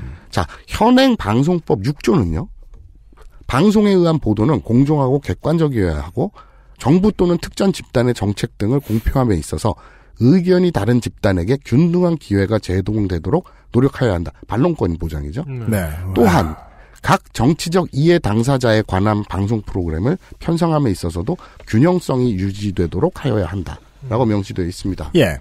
음. 자, 현행 방송법 6조는요. 방송에 의한 보도는 공정하고 객관적이어야 하고 정부 또는 특전 집단의 정책 등을 공표함에 있어서 의견이 다른 집단에게 균등한 기회가 제동되도록 노력하여야 한다. 반론권 보장이죠. 네. 네. 또한 각 정치적 이해 당사자에 관한 방송 프로그램을 편성함에 있어서도 균형성이 유지되도록 하여야 한다. 라고 음. 명시되어 있습니다. 예.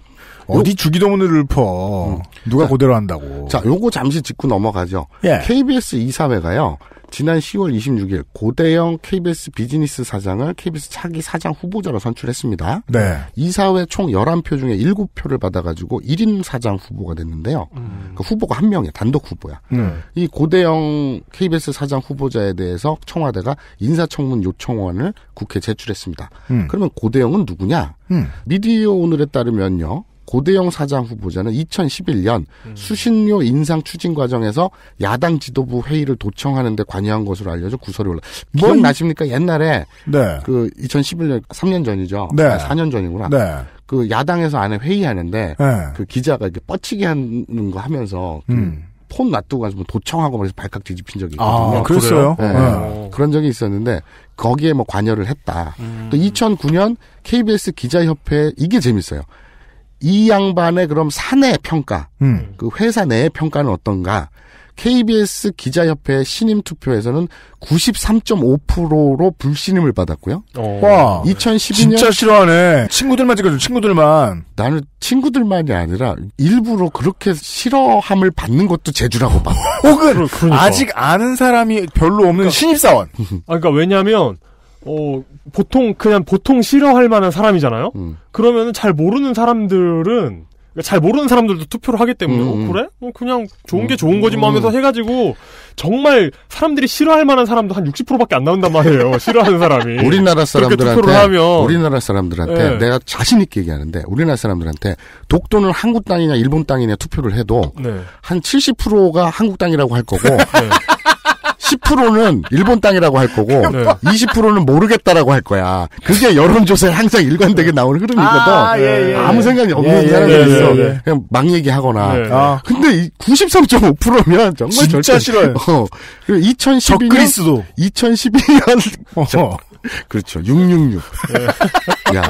어디 요... 주기도문을 읊어. 음. 누가 자, 그대로 한다고. 자, 요거 잠시 짚고 넘어가죠. 예. KBS 이사회가요. 지난 10월 26일 고대영 KBS 비즈니스 사장을 KBS 차기 사장 후보자로 선출했습니다. 네. 이사회 총 11표 중에 7표를 받아가지고 1인 사장 후보가 됐는데요. 음. 그 후보가 한 명이야. 단독 후보야. 음. 이 고대영 KBS 사장 후보자에 대해서 청와대가 인사청문 요청원을 국회에 제출했습니다. 음. 그러면 고대영은 누구냐? 음. 미디어 오늘에 따르면요. 고대영 사장 후보자는 2011년 음. 수신료 인상 추진 과정에서 야당 지도부 회의를 도청하는데 관여한 것으로 알려져 구설이 올라. 뭐 기억나십니까? 옛날에 네. 그 2011년 3년 전이죠. 네. 아, 4년 전이구나. 네. 그 야당에서 안에 회의하는데 네. 그 기자가 이렇게 뻗치게 하는 거 하면서 그 음. 폰 놔두고 가서 뭐 도청하고 그래서 발칵 뒤집힌 적이 아, 있거든요. 아, 그랬어요? 네. 네. 그런 적이 있었는데 거기에 뭐 관여를 했다. 음. 또 2009년 KBS 기자협회 이게 재밌어요. 이 양반의 그럼 사내 평가, 음. 그 회사 내의 평가는 어떤가? KBS 기자협회 신임 투표에서는 93.5%로 불신임을 받았고요. 어. 와, 2012년 진짜 싫어하네. 친구들만 찍어줘, 친구들만. 나는 친구들만이 아니라 일부러 그렇게 싫어함을 받는 것도 재주라고 봐. 혹은 그러, 니까 그러니까. 아직 아는 사람이 별로 없는 그러니까, 신입 사원. 아, 그러니까 왜냐하면 어, 보통, 그냥 보통 싫어할 만한 사람이잖아요? 음. 그러면 잘 모르는 사람들은, 그러니까 잘 모르는 사람들도 투표를 하기 때문에, 음. 음. 어, 그래? 어, 그냥 좋은 게 음, 좋은 거지 뭐 음. 하면서 해가지고, 정말 사람들이 싫어할 만한 사람도 한 60%밖에 안 나온단 말이에요. 싫어하는 사람이. 우리나라 사람들한테, 하면. 우리나라 사람들한테, 네. 내가 자신있게 얘기하는데, 우리나라 사람들한테, 독도는 한국 땅이냐 일본 땅이냐 투표를 해도, 네. 한 70%가 한국 땅이라고 할 거고, 네. 10%는 일본 땅이라고 할 거고 네. 20%는 모르겠다라고 할 거야. 그게 여론조사에 항상 일관되게 나오는 흐름이거든. 아, 예, 예. 아무 생각이 없는 예, 예, 사람이 예, 있어. 그냥 막 얘기하거나. 아. 근데 93.5%면 정말 진짜 절대, 싫어요. 어. 2012년 그리스도 2012년 어. 그렇죠. 666. 야.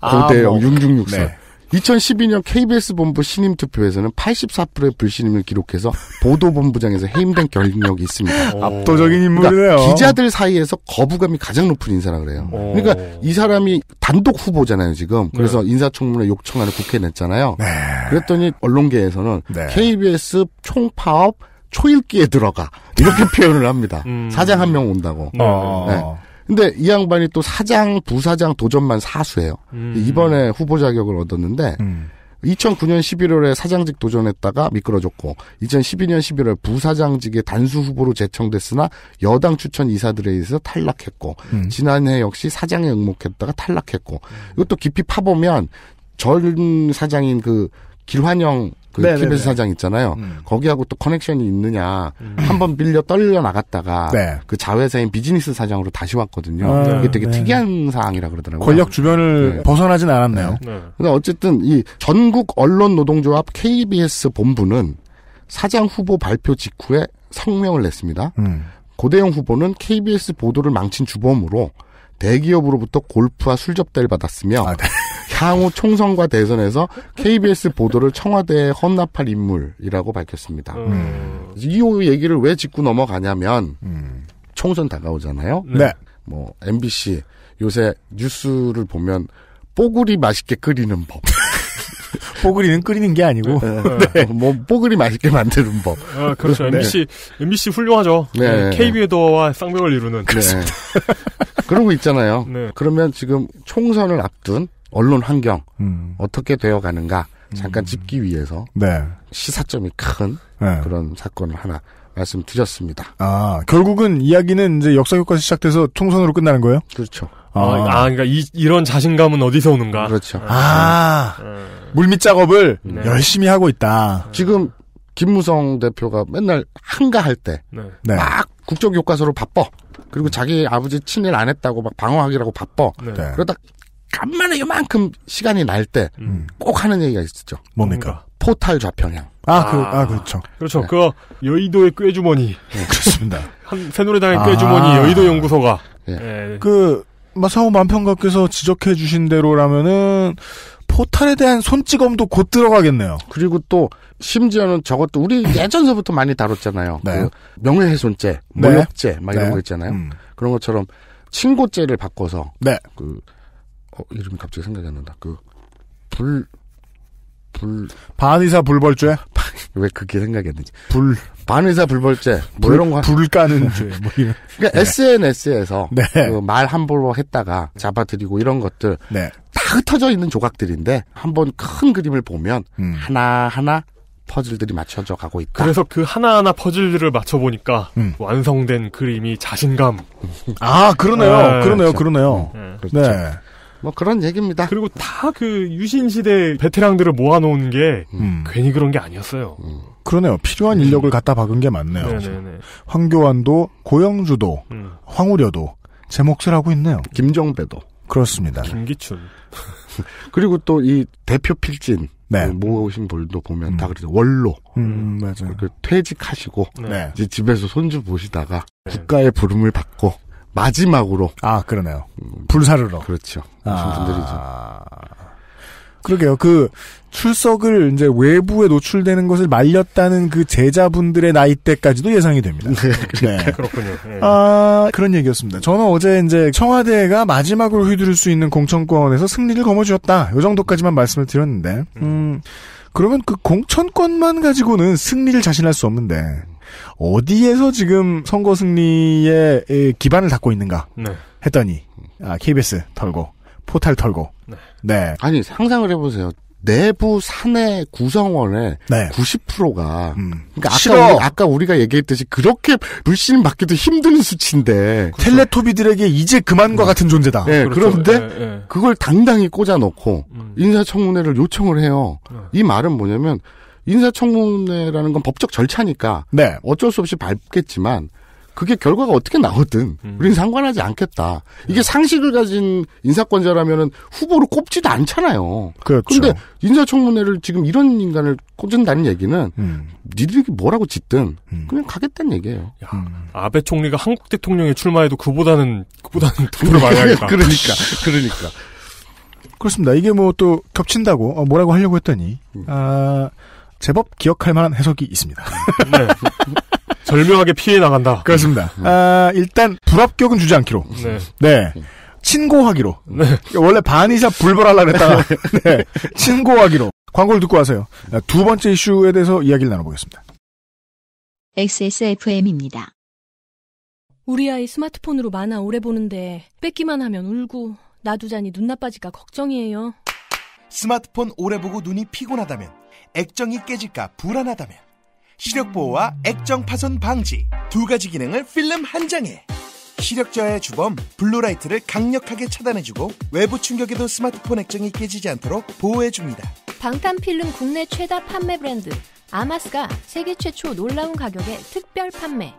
고대영 아, 뭐. 666살. 네. 2012년 KBS 본부 신임 투표에서는 84%의 불신임을 기록해서 보도본부장에서 해임된 경력이 있습니다. 압도적인 그러니까 인물이네요. 그러니까 기자들 사이에서 거부감이 가장 높은 인사라 그래요. 오. 그러니까 이 사람이 단독 후보잖아요, 지금. 네. 그래서 네. 인사청문회 요청안을 국회에 냈잖아요. 네. 그랬더니 언론계에서는 네. KBS 총파업 초읽기에 들어가 이렇게 표현을 합니다. 음. 사장 한 명 온다고. 네. 어. 네. 근데 이 양반이 또 사장, 부사장 도전만 사수해요. 음. 이번에 후보 자격을 얻었는데 음. 2009년 11월에 사장직 도전했다가 미끄러졌고 2012년 11월 부사장직에 단수 후보로 재청됐으나 여당 추천 이사들에 의해서 탈락했고 음. 지난해 역시 사장에 응목했다가 탈락했고 이것도 깊이 파보면 전 사장인 그 길환영 그 네네네. k 사장 있잖아요. 음. 거기하고 또 커넥션이 있느냐. 음. 한번 빌려 떨려 나갔다가 네. 그 자회사인 비즈니스 사장으로 다시 왔거든요. 아, 이게 되게 네. 특이한 사항이라 그러더라고요. 권력 주변을 네. 벗어나진 않았네요. 네. 네. 근데 어쨌든 이 전국 언론 노동조합 KBS 본부는 사장 후보 발표 직후에 성명을 냈습니다. 음. 고대영 후보는 KBS 보도를 망친 주범으로 대기업으로부터 골프와 술 접대를 받았으며 아, 네. 향후 총선과 대선에서 KBS 보도를 청와대에 헌납할 인물이라고 밝혔습니다. 음. 이후 얘기를 왜 짚고 넘어가냐면 음. 총선 다가오잖아요. 네. 네. 뭐 MBC 요새 뉴스를 보면 뽀글이 맛있게 끓이는 법. 뽀글이는 끓이는 게 아니고 네. 네. 네. 뭐 뽀글이 맛있게 만드는 법. 아, 그렇죠. 네. MBC MBC 훌륭하죠. 네. KBS와 네, 쌍벽을 이루는. 네. 그러고 있잖아요. 네. 그러면 지금 총선을 앞둔 언론 환경 음. 어떻게 되어가는가 음. 잠깐 짚기 위해서 네. 시사점이 큰 네. 그런 사건을 하나 말씀드렸습니다. 아 결국은 이야기는 이제 역사 교과서 시작돼서 총선으로 끝나는 거예요? 그렇죠. 아, 어, 아 그러니까 이, 이런 자신감은 어디서 오는가? 그렇죠. 아, 아. 물밑 작업을 네. 열심히 하고 있다. 지금 김무성 대표가 맨날 한가할 때막 네. 네. 국정교과서로 바빠. 그리고 자기 아버지 친일 안 했다고 막 방어하기라고 바빠. 네. 그러다 간만에 이만큼 시간이 날 때꼭 음. 하는 얘기가 있었죠. 뭡니까? 포탈 좌평향. 아, 아, 그, 아, 그렇죠. 그렇죠. 네. 그 여의도의 꾀주머니. 네, 그렇습니다. 한, 새누리당의 아. 꾀주머니 여의도 연구소가. 네. 네. 그 마사오 만평가께서 지적해 주신 대로라면은 포탈에 대한 손찌검도 곧 들어가겠네요. 그리고 또 심지어는 저것도 우리 예전서부터 많이 다뤘잖아요. 네. 그 명예훼손죄, 네. 모욕죄 막 이런 네. 거 있잖아요. 음. 그런 것처럼 친고죄를 바꿔서 그 어, 이름이 갑자기 생각이 안 난다. 그, 불, 불. 반의사 불벌죄? 왜 그게 렇 생각이 안 나지? 불. 반의사 불벌죄. 뭐 불, 이런 거. 불 까는 죄. 뭐 이런. 그러니까 네. SNS에서 네. 그말 함부로 했다가 잡아들이고 이런 것들. 네. 다 흩어져 있는 조각들인데 한 번 큰 그림을 보면 음. 하나하나 퍼즐들이 맞춰져 가고 있다. 그래서 그 하나하나 퍼즐들을 맞춰 보니까 음. 완성된 그림이 자신감. 아 그러네요, 네. 그러네요, 그렇죠. 그러네요 음. 네. 그렇죠. 네. 뭐 그런 얘기입니다. 그리고 다 그 유신 시대 베테랑들을 모아놓은 게 음. 괜히 그런 게 아니었어요. 음. 그러네요. 필요한 음. 인력을 갖다 박은 게 맞네요. 네네네. 네, 네. 황교안도 고영주도 음. 황우려도 제 몫을 하고 있네요. 김정배도 그렇습니다. 김기춘 그리고 또 이 대표 필진 네. 그 모으신 분도 보면 음. 다그래요 원로 음, 맞아요. 그 퇴직하시고 네. 네. 이제 집에서 손주 보시다가 국가의 부름을 받고 마지막으로. 아, 그러네요. 불사르러. 그렇죠. 아. 분들이죠. 그러게요. 그 출석을 이제 외부에 노출되는 것을 말렸다는 그 제자분들의 나이대까지도 예상이 됩니다. 네, 네. 그렇군요. 네. 아 그런 얘기였습니다. 저는 어제 이제 청와대가 마지막으로 휘두를 수 있는 공천권에서 승리를 거머쥐었다. 요 정도까지만 말씀을 드렸는데, 음, 음. 그러면 그 공천권만 가지고는 승리를 자신할 수 없는데 어디에서 지금 선거 승리의 기반을 닦고 있는가 네. 했더니 아, KBS 털고 포탈 털고 네. 네. 아니 상상을 해보세요. 내부 사내 구성원의 네. 90%가 음. 그러니까 아까, 우리, 아까 우리가 얘기했듯이 그렇게 물씬 받기도 힘든 수치인데 그렇죠. 텔레토비들에게 이제 그만과 네. 같은 존재다. 네, 그렇죠. 그런데 네, 그걸 당당히 꽂아놓고 음. 인사청문회를 요청을 해요. 네. 이 말은 뭐냐면 인사청문회라는 건 법적 절차니까 네. 어쩔 수 없이 밟겠지만 그게 결과가 어떻게 나오든 음. 우는 상관하지 않겠다. 이게 네. 상식을 가진 인사권자라면은 후보로 꼽지도 않잖아요. 그렇죠. 근데 인사청문회를 지금 이런 인간을 꼽는다는 얘기는 음. 니들이 뭐라고 짓든 음. 그냥 가겠다는 얘기예요. 야, 아베 총리가 한국 대통령에 출마해도 그보다는 그보다는 돈 많이 하겠다. 그러니까 그러니까 그렇습니다. 이게 뭐 또 겹친다고 어, 뭐라고 하려고 했더니 음. 아. 제법 기억할 만한 해석이 있습니다. 네. 절묘하게 피해 나간다. 그렇습니다. 음. 아, 일단 불합격은 주지 않기로. 네. 네. 친고하기로. 네. 원래 반이사 불벌하려 고했다가 네. 네. 친고하기로. 광고를 듣고 와세요두 아, 번째 이슈에 대해서 이야기를 나눠보겠습니다. XSFM입니다. 우리 아이 스마트폰으로 만화 오래 보는데 뺏기만 하면 울고 나두자니눈나빠질까 걱정이에요. 스마트폰 오래 보고 눈이 피곤하다면 액정이 깨질까 불안하다면 시력 보호와 액정 파손 방지 두 가지 기능을 필름 한 장에 시력 저하의 주범 블루라이트를 강력하게 차단해주고 외부 충격에도 스마트폰 액정이 깨지지 않도록 보호해줍니다. 방탄 필름 국내 최다 판매 브랜드 아마스가 세계 최초 놀라운 가격의 특별 판매.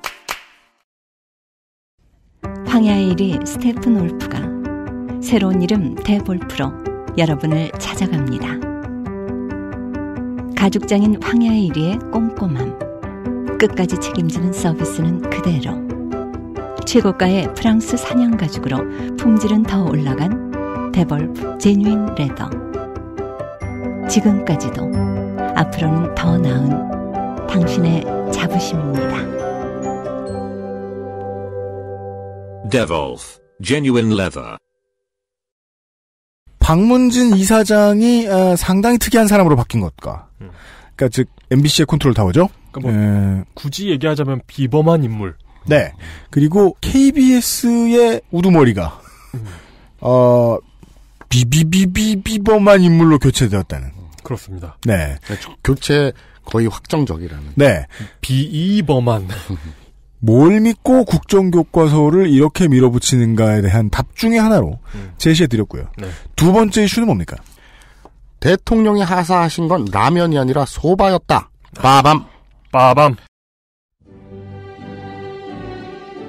황야의 일이 스테픈 올프가 새로운 이름 대볼프로 여러분을 찾아갑니다. 가죽장인 황야의 일위의 꼼꼼함. 끝까지 책임지는 서비스는 그대로. 최고가의 프랑스 사냥 가죽으로 품질은 더 올라간 데벌프 제뉴인 레더. 지금까지도 앞으로는 더 나은 당신의 자부심입니다. Devolf Genuine Leather 박문진 이사장이 어, 상당히 특이한 사람으로 바뀐 것과 음. 그러니까 즉 MBC의 컨트롤 타워죠. 그러니까 뭐 에... 예. 굳이 얘기하자면 비범한 인물. 네. 그리고 KBS의 우두머리가 음. 어 비비비비 비범한 인물로 교체되었다는. 음, 그렇습니다. 네. 그러니까 교체 거의 확정적이라는. 네. 비이범한. 뭘 믿고 국정교과서를 이렇게 밀어붙이는가에 대한 답 중의 하나로 음. 제시해드렸고요. 네. 두 번째 이슈는 뭡니까? 대통령이 하사하신 건 라면이 아니라 소바였다. 빠밤. 빠밤.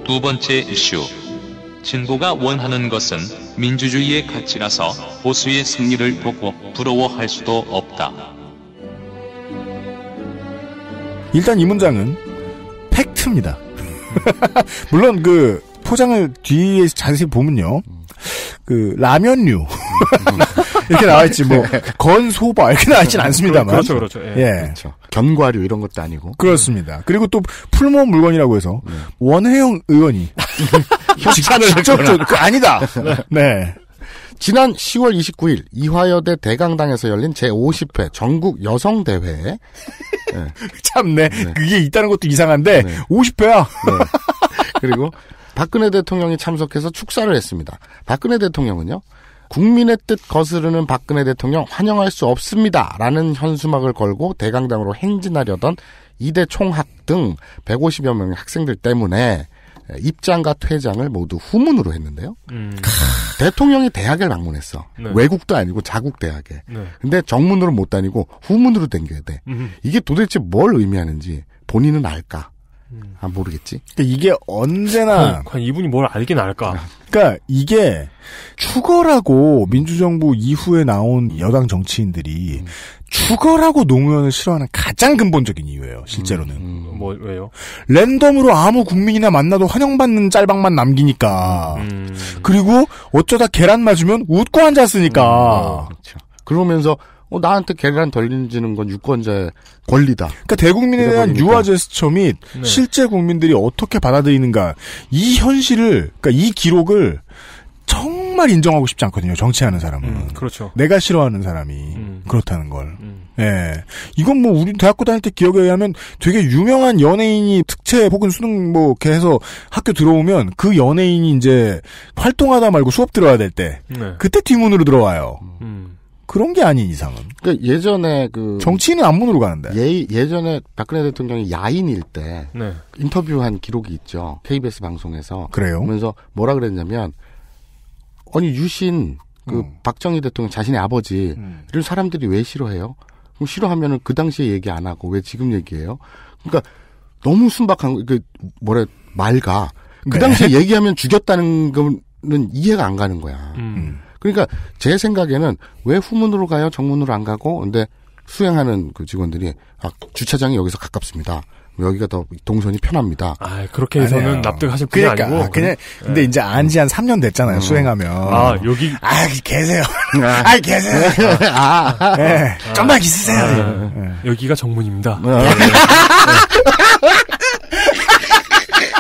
두 번째 이슈. 진보가 원하는 것은 민주주의의 가치라서 보수의 승리를 보고 부러워할 수도 없다. 일단 이 문장은 팩트입니다. 물론 그 포장을 뒤에 자세히 보면요. 그 라면류 이렇게 나와 있지 뭐 건소바 이렇게 나와 있진 네. 않습니다만. 그렇죠, 그렇죠. 예. 예. 그렇죠. 견과류 이런 것도 아니고. 그렇습니다. 그리고 또 풀모 물건이라고 해서 네. 원혜영 의원이 협찬을 직접적으로 그 아니다. 네. 네. 지난 10월 29일 이화여대 대강당에서 열린 제50회 전국 여성대회 네. 참네. 네. 그게 있다는 것도 이상한데 네. 50회야. 그리고 박근혜 대통령이 참석해서 축사를 했습니다. 박근혜 대통령은요. 국민의 뜻 거스르는 박근혜 대통령 환영할 수 없습니다. 라는 현수막을 걸고 대강당으로 행진하려던 이대 총학 등 150여 명의 학생들 때문에 입장과 퇴장을 모두 후문으로 했는데요. 음. 대통령이 대학을 방문했어. 네. 외국도 아니고 자국 대학에. 네. 근데 정문으로 못 다니고 후문으로 댕겨야 돼. 음. 이게 도대체 뭘 의미하는지 본인은 알까? 음. 아 모르겠지. 그러니까 이게 언제나 관, 어, 관 이분이 뭘 알긴 알까. 그러니까 이게 죽어라고 민주정부 이후에 나온 여당 정치인들이 음. 죽어라고 노무현을 싫어하는 가장 근본적인 이유예요. 실제로는. 음, 음, 뭐 왜요? 랜덤으로 아무 국민이나 만나도 환영받는 짤방만 남기니까. 음. 그리고 어쩌다 계란 맞으면 웃고 앉았으니까. 그렇죠. 그러면서 어, 나한테 계란 던지는 건 유권자의 권리다. 그러니까 대국민에 대한 유화 제스처 및 네. 실제 국민들이 어떻게 받아들이는가 이 현실을 그러니까 이 기록을 정말 인정하고 싶지 않거든요. 정치하는 사람은. 음, 그렇죠. 내가 싫어하는 사람이 음. 그렇다는 걸. 음. 예. 이건 뭐 우리 대학교 다닐 때 기억에 의하면 되게 유명한 연예인이 특채 혹은 수능 뭐 이렇게 해서 학교 들어오면 그 연예인이 이제 활동하다 말고 수업 들어야 될 때. 네. 그때 뒷문으로 들어와요. 음. 그런 게 아닌 이상은. 그 예전에 그 정치인은 안문으로 가는데. 예 예전에 박근혜 대통령이 야인일 때 네. 인터뷰한 기록이 있죠. KBS 방송에서. 그래요. 그러면서 뭐라 그랬냐면 아니 유신 그 음. 박정희 대통령 자신의 아버지를 음. 사람들이 왜 싫어해요? 그럼 싫어하면은 그 당시에 얘기 안 하고 왜 지금 얘기해요? 그러니까 너무 순박한 그 뭐래 말가 그 네. 당시에 얘기하면 죽였다는 거는 이해가 안 가는 거야. 음. 그러니까 제 생각에는 왜 후문으로 가요? 정문으로 안 가고? 근데 수행하는 그 직원들이 아, 주차장이 여기서 가깝습니다. 여기가 더 동선이 편합니다. 아, 그렇게 해서는 아니에요. 납득하실 분이 그러니까, 아니고. 아, 그냥 네. 근데 이제 안지한 3년 됐잖아요. 음. 수행하면. 아, 여기 아, 계세요. 아, 아 계세요. 아. 아. 아. 네. 좀만 있으세요. 아, 네. 여기가 정문입니다. 어. 네.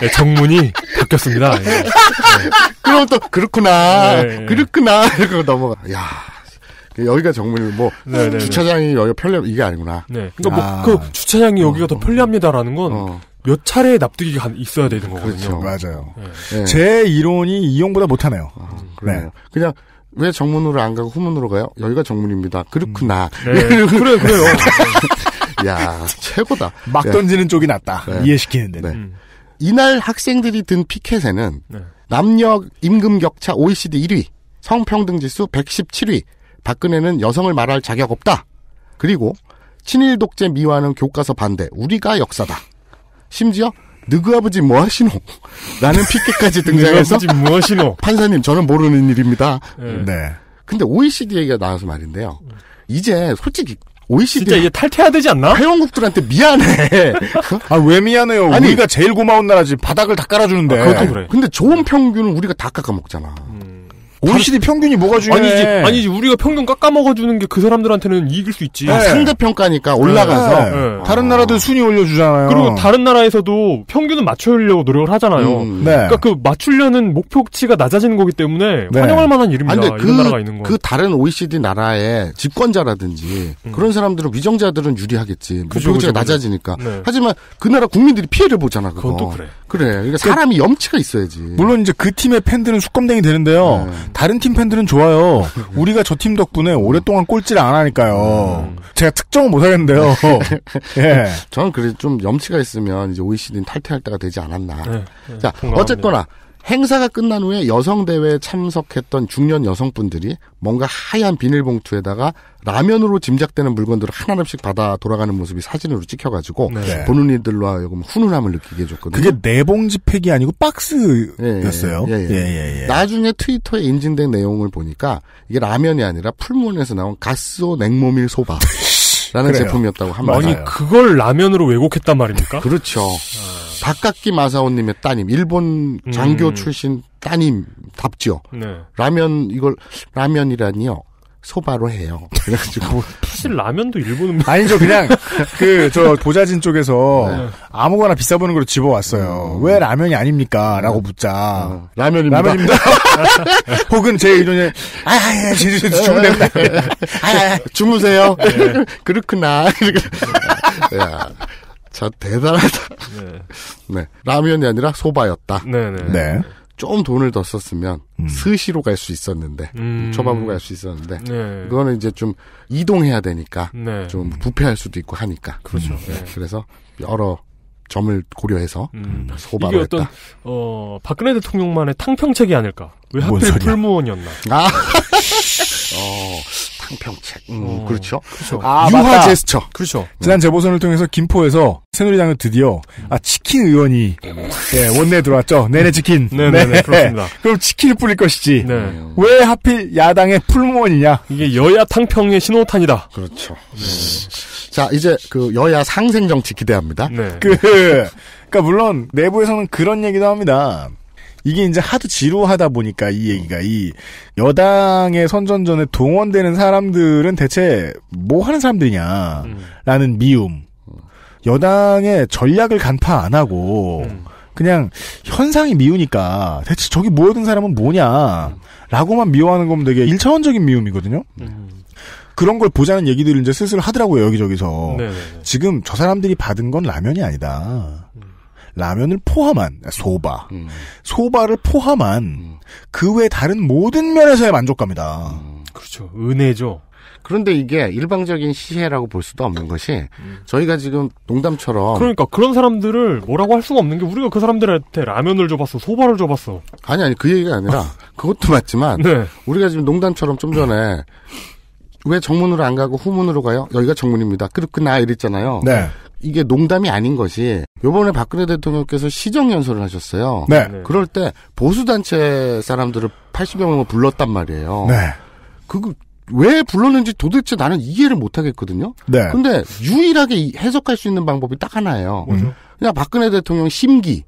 네, 정문이 바뀌었습니다. 네. 네. 그럼 또 그렇구나, 네, 예. 그렇구나 이렇게 넘어가. 야. 여기가 정문이 뭐 네네네. 네, 네. 주차장이 여기 가 편리 이게 아니구나. 네. 그러니까 뭐그 주차장이 여기가 어. 더 편리합니다라는 건몇 어. 차례 납득이 있어야 되는 거거든요. 그렇죠. 맞아요. 네. 제 이론이 이용보다 못하네요. 어, 아, 그래요. 그냥 왜 정문으로 안 가고 후문으로 가요? 여기가 정문입니다. 그렇구나. 음. 네. 그래, 그래요. 야, 최고다. 막 던지는 쪽이 낫다. 네. 이해시키는데. 네. 음. 이날 학생들이 든 피켓에는 네. 남녀 임금 격차 OECD 1위, 성평등 지수 117위, 박근혜는 여성을 말할 자격 없다. 그리고 친일 독재 미화는 교과서 반대, 우리가 역사다. 심지어 누구 아버지 뭐 하시노? 라는 피켓까지 등장해서 아버지 뭐 하시노? 판사님 저는 모르는 일입니다. 네. 네. 근데 OECD 얘기가 나와서 말인데요. 음. 이제 솔직히 OECD 진짜 이제 탈퇴해야 되지 않나? 회원국들한테 미안해. 아 왜 미안해요? 아니, 우리가 제일 고마운 나라지 바닥을 다 깔아주는데. 아, 그것도 그래. 근데 좋은 평균은 우리가 다 깎아먹잖아. 음. OECD 평균이 뭐가 중요해? 아니지, 아니지. 우리가 평균 깎아먹어주는 게 그 사람들한테는 이길 수 있지. 아, 상대평가니까 네. 올라가서. 네. 네. 다른 나라들 순위 올려주잖아요. 그리고 다른 나라에서도 평균은 맞추려고 노력을 하잖아요. 음, 네. 그러니까 그 맞추려는 목표치가 낮아지는 거기 때문에 네. 환영할 만한 일입니다. 아니, 그, 나라가 있는 거. 그 다른 OECD 나라의 집권자라든지 음. 그런 사람들은 위정자들은 유리하겠지. 그죠, 목표치가 그죠, 낮아지니까. 네. 하지만 그 나라 국민들이 피해를 보잖아. 그거. 그건 또 그래. 그래. 그러니까, 그러니까 사람이 염치가 있어야지. 물론 이제 그 팀의 팬들은 수검댕이 되는데요. 네. 다른 팀 팬들은 좋아요. 우리가 저 팀 덕분에 오랫동안 꼴찌를 안 하니까요. 음. 제가 특정은 못하겠는데요. 예. 저는 그래도 좀 염치가 있으면 이제 OECD 탈퇴할 때가 되지 않았나. 네, 네, 자, 동감합니다. 어쨌거나 행사가 끝난 후에 여성 대회에 참석했던 중년 여성분들이 뭔가 하얀 비닐봉투에다가 라면으로 짐작되는 물건들을 하나씩 받아 돌아가는 모습이 사진으로 찍혀가지고 네. 네. 보는 이들로 하여금 훈훈함을 느끼게 해줬거든요. 그게 네 봉지 팩이 아니고 박스였어요. 예 예 예. 예, 예, 예. 나중에 트위터에 인증된 내용을 보니까 이게 라면이 아니라 풀문에서 무 나온 가스오 냉모밀 소바. 라는 그래요. 제품이었다고 합니다. 아니 맞아요. 그걸 라면으로 왜곡했단 말입니까? 그렇죠. 아... 박각기 마사오님의 따님, 일본 장교 음... 출신 따님 답죠. 네. 라면 이걸 라면이라니요. 소바로 해요. 그래가지고 사실 라면도 일본은 아니죠 그냥 그 저 보자진 쪽에서 네. 아무거나 비싸 보는 걸로 집어왔어요. 음. 왜 라면이 아닙니까?라고 음. 묻자 음. 라면입니다. 라면입니다. 혹은 제 의견에 아야 주문됩니다. 아야 주무세요. 네. 그렇구나. 야. 자 대단하다. 네. 네 라면이 아니라 소바였다. 네네. 네. 좀 돈을 더 썼으면 음. 스시로 갈 수 있었는데 음. 초밥으로 갈 수 있었는데 네. 그거는 이제 좀 이동해야 되니까 네. 좀 부패할 수도 있고 하니까 그렇죠. 음, 네. 네. 그래서 여러 점을 고려해서 음. 소발을 했다. 어 박근혜 대통령만의 탕평책이 아닐까? 왜 하필 풀무원이었나? 아. 어, 상평책. 음, 음, 그렇죠. 그렇죠. 아, 유화 맞다. 제스처. 그렇죠. 지난 재보선을 통해서 김포에서 새누리당은 드디어 음. 아 치킨 의원이 네, 예, 원내 들어왔죠. 내내 치킨. 네네 음. 네, 네, 네. 그렇습니다. 그럼 치킨을 뿌릴 것이지. 네. 네. 왜 하필 야당의 풀무원이냐? 이게 여야 탕평의 신호탄이다. 그렇죠. 네. 자 이제 그 여야 상생 정치 기대합니다. 네. 그 그러니까 물론 내부에서는 그런 얘기도 합니다. 이게 이제 하도 지루하다 보니까 이 얘기가 이 여당의 선전전에 동원되는 사람들은 대체 뭐 하는 사람들이냐라는 음. 미움. 여당의 전략을 간파 안 하고 음. 그냥 현상이 미우니까 대체 저기 모여든 사람은 뭐냐라고만 미워하는 거면 되게 일차원적인 미움이거든요. 음. 그런 걸 보자는 얘기들을 이제 슬슬 하더라고요 여기저기서 네네네. 네, 네. 지금 저 사람들이 받은 건 라면이 아니다. 라면을 포함한 소바, 음. 소바를 포함한 음. 그외 다른 모든 면에서의 만족감이다. 음. 그렇죠. 은혜죠. 그런데 이게 일방적인 시혜라고 볼 수도 없는 것이 음. 저희가 지금 농담처럼 그러니까 그런 사람들을 뭐라고 할 수가 없는 게 우리가 그 사람들한테 라면을 줘봤어 소바를 줘봤어 아니 아니 그 얘기가 아니라 그것도 맞지만 네. 우리가 지금 농담처럼 좀 전에 왜 정문으로 안 가고 후문으로 가요? 여기가 정문입니다. 그렇구나 그 이랬잖아요. 네. 이게 농담이 아닌 것이 요번에 박근혜 대통령께서 시정 연설을 하셨어요. 네. 네. 그럴 때 보수 단체 사람들을 80여 명을 불렀단 말이에요. 네. 그거 그, 왜 불렀는지 도대체 나는 이해를 못 하겠거든요. 네. 근데 유일하게 해석할 수 있는 방법이 딱 하나예요. 뭐죠? 그냥 박근혜 대통령 심기.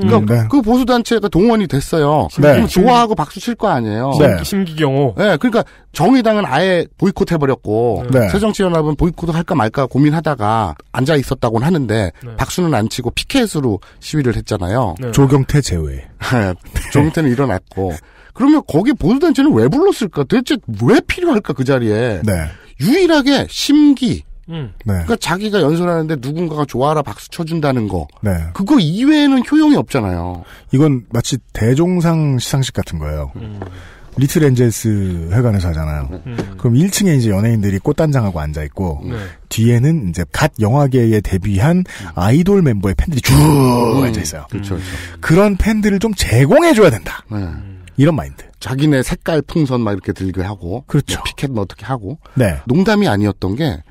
그러니까 음, 네. 그 보수 단체가 동원이 됐어요. 네. 좋아하고 박수 칠 거 아니에요. 네. 심기경호. 네, 그러니까 정의당은 아예 보이콧 해버렸고 네. 새정치연합은 보이콧 할까 말까 고민하다가 앉아 있었다고 는 하는데 네. 박수는 안 치고 피켓으로 시위를 했잖아요. 네. 조경태 제외. 네, 조경태는 일어났고 그러면 거기 보수 단체는 왜 불렀을까? 대체 왜 필요할까 그 자리에? 유일하게 심기 음. 네. 그러니까 자기가 연설하는데 누군가가 좋아라 박수 쳐준다는 거. 네. 그거 이외에는 효용이 없잖아요. 이건 마치 대종상 시상식 같은 거예요. 음. 리틀 엔젤스 회관에서 하잖아요. 음. 그럼 1층에 이제 연예인들이 꽃단장하고 앉아 있고 네. 뒤에는 이제 갓 영화계에 데뷔한 음. 아이돌 멤버의 팬들이 쭉 음. 앉아 있어요. 그그렇 그렇죠. 그런 팬들을 좀 제공해 줘야 된다. 네. 이런 마인드. 자기네 색깔 풍선 막 이렇게 들게 하고 그렇죠. 뭐 피켓 뭐 어떻게 하고. 네. 농담이 아니었던 게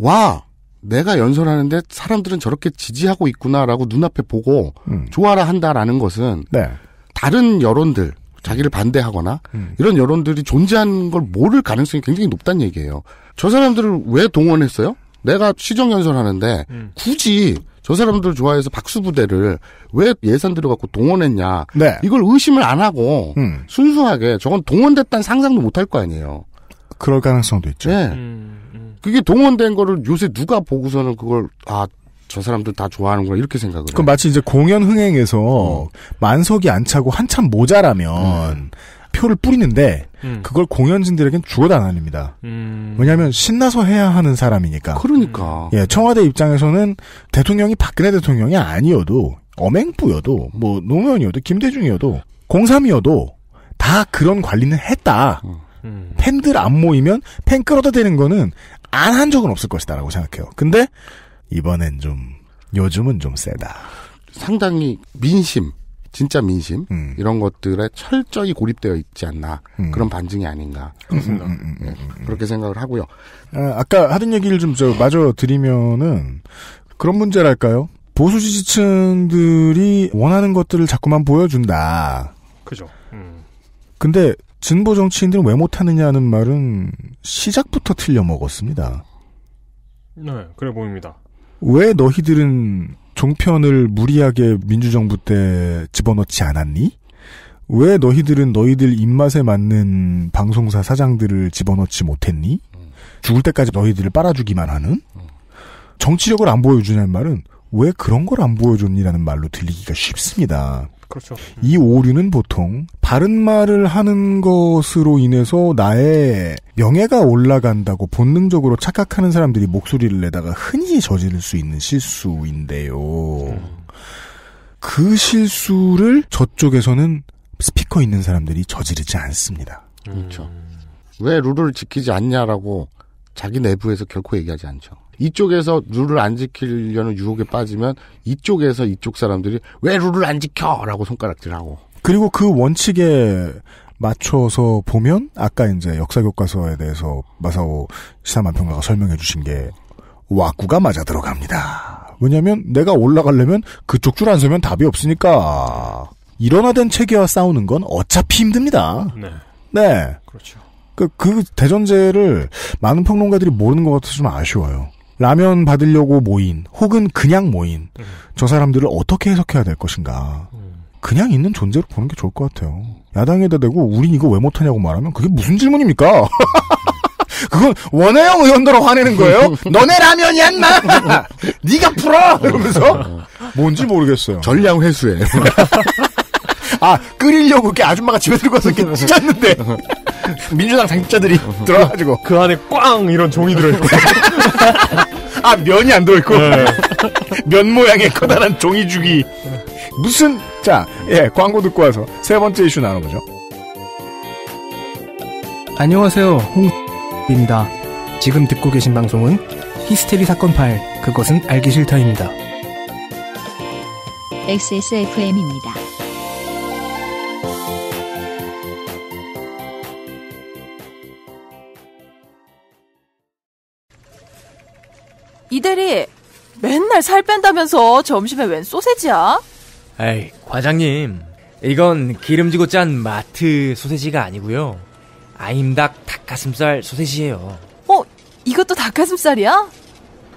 와 내가 연설하는데 사람들은 저렇게 지지하고 있구나라고 눈앞에 보고 음. 좋아라 한다라는 것은 네. 다른 여론들 자기를 반대하거나 음. 이런 여론들이 존재하는 걸 모를 가능성이 굉장히 높다는 얘기예요. 저 사람들을 왜 동원했어요? 내가 시정 연설하는데 음. 굳이 저 사람들 좋아해서 박수 부대를 왜 예산 들어갖고 동원했냐? 네. 이걸 의심을 안 하고 음. 순수하게 저건 동원됐다는 상상도 못할거 아니에요. 그럴 가능성도 있죠. 네. 음. 그게 동원된 거를 요새 누가 보고서는 그걸 아. 저 사람들 다좋아하는거나 이렇게 생각을. 그럼 마치 이제 공연 흥행에서 음. 만석이 안 차고 한참 모자라면 음. 표를 뿌리는데 음. 그걸 공연진들에겐 죽어도 안 알립니다. 음. 왜냐하면 신나서 해야 하는 사람이니까. 그러니까. 음. 예, 청와대 입장에서는 대통령이 박근혜 대통령이 아니어도 엄행부여도 뭐 노무현이어도 김대중이어도 공삼이어도 다 그런 관리는 했다. 음. 음. 팬들 안 모이면 팬 끌어다 대는 거는 안한 적은 없을 것이다라고 생각해요. 근데 이번엔 좀 요즘은 좀 세다. 상당히 민심, 진짜 민심 음. 이런 것들에 철저히 고립되어 있지 않나 음. 그런 반증이 아닌가 음, 음, 음, 네, 음, 그렇게 생각을 하고요. 아, 까 하던 얘기를 좀저 마저 드리면은 그런 문제랄까요? 보수 지지층들이 원하는 것들을 자꾸만 보여준다. 그죠. 근데 진보 정치인들은 왜 못하느냐는 말은 시작부터 틀려 먹었습니다. 네, 그래 보입니다. 왜 너희들은 종편을 무리하게 민주정부 때 집어넣지 않았니? 왜 너희들은 너희들 입맛에 맞는 방송사 사장들을 집어넣지 못했니? 죽을 때까지 너희들을 빨아주기만 하는? 정치력을 안 보여주냐는 말은 왜 그런 걸 안 보여줬니라는 말로 들리기가 쉽습니다. 그렇죠. 음. 이 오류는 보통 바른 말을 하는 것으로 인해서 나의 명예가 올라간다고 본능적으로 착각하는 사람들이 목소리를 내다가 흔히 저지를 수 있는 실수인데요. 음. 그 실수를 저쪽에서는 스피커 있는 사람들이 저지르지 않습니다. 음. 그렇죠. 왜 룰을 지키지 않냐라고 자기 내부에서 결코 얘기하지 않죠. 이쪽에서 룰을 안 지키려는 유혹에 빠지면 이쪽에서 이쪽 사람들이 왜 룰을 안 지켜라고 손가락질하고 그리고 그 원칙에 맞춰서 보면 아까 이제 역사 교과서에 대해서 마사오 시사만 평가가 설명해 주신 게 와꾸가 맞아 들어갑니다. 왜냐면 내가 올라가려면 그쪽 줄 안 서면 답이 없으니까 일어나된 체계와 싸우는 건 어차피 힘듭니다. 네. 네. 그렇죠. 그, 그 대전제를 많은 평론가들이 모르는 것 같아서 좀 아쉬워요. 라면 받으려고 모인 혹은 그냥 모인 음. 저 사람들을 어떻게 해석해야 될 것인가. 음. 그냥 있는 존재로 보는 게 좋을 것 같아요. 야당에다 대고 우린 이거 왜 못하냐고 말하면 그게 무슨 질문입니까? 그건 원혜영 의원대로 화내는 거예요. 너네 라면이야 나. 네가 풀어 이러면서 뭔지 모르겠어요. 전량 회수해. 아 끓이려고 이렇게 아줌마가 집에 들고 와서 이렇게 찢었는데 민주당 당직자들이 들어가지고 그 안에 꽝 이런 종이 들어있고 아 면이 안 들어있고 네. 면 모양의 커다란 종이 주기 무슨 자예 광고 듣고 와서 세 번째 이슈 나눠보죠 안녕하세요 홍입니다 지금 듣고 계신 방송은 히스테리 사건 파일 그것은 알기 싫다입니다 XSFM입니다 이 대리, 맨날 살 뺀다면서 점심에 웬 소세지야? 에이, 과장님. 이건 기름지고 짠 마트 소세지가 아니고요. 아임닭 닭가슴살 소세지예요. 어, 이것도 닭가슴살이야?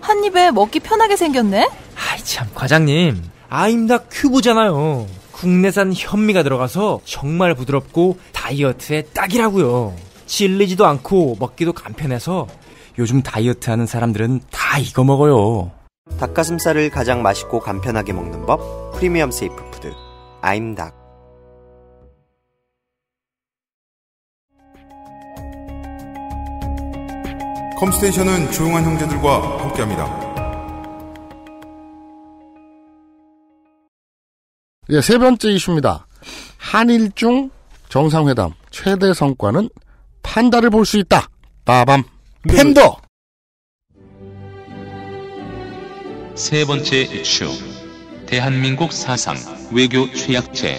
한 입에 먹기 편하게 생겼네. 아이 참 과장님, 아임닭 큐브잖아요. 국내산 현미가 들어가서 정말 부드럽고 다이어트에 딱이라고요. 질리지도 않고 먹기도 간편해서 요즘 다이어트 하는 사람들은 다 이거 먹어요. 닭가슴살을 가장 맛있고 간편하게 먹는 법 프리미엄 세이프 푸드 아임닭 컴스테이션은 조용한 형제들과 함께합니다. 예, 세 번째 이슈입니다. 한일 중 정상회담 최대 성과는 판다를 볼 수 있다. 빠밤. 뭐 팬더 세 번째 이슈 대한민국 사상 외교 취약체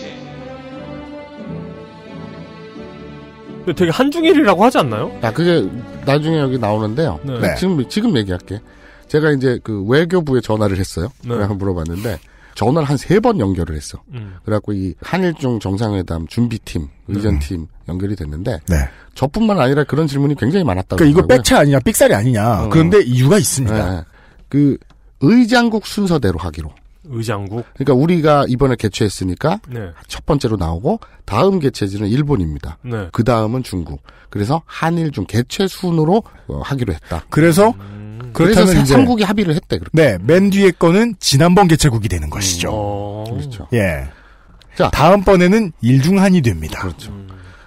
되게 한중일이라고 하지 않나요? 아 그게 나중에 여기 나오는데요. 네. 네. 지금 지금 얘기할게. 제가 이제 그 외교부에 전화를 했어요. 네. 물어봤는데 전화를 한세 번 연결을 했어. 음. 그래갖고 이 한일중 정상회담 준비팀 의전팀 음. 연결이 됐는데 네. 저뿐만 아니라 그런 질문이 굉장히 많았다고. 그러니까 이거 빽차 아니냐, 삑살이 아니냐. 어. 그런데 이유가 있습니다. 네, 네. 그 의장국 순서대로 하기로. 의장국. 그러니까 우리가 이번에 개최했으니까 네. 첫 번째로 나오고 다음 개최지는 일본입니다. 네. 그 다음은 중국. 그래서 한일 중 개최 순으로 어, 하기로 했다. 그래서 음. 음. 그래서 삼국이 합의를 했대. 그렇게. 네, 맨 뒤에 거는 지난번 개최국이 되는 것이죠. 어... 그렇죠. 예. 자, 다음번에는 일중한이 됩니다. 그렇죠.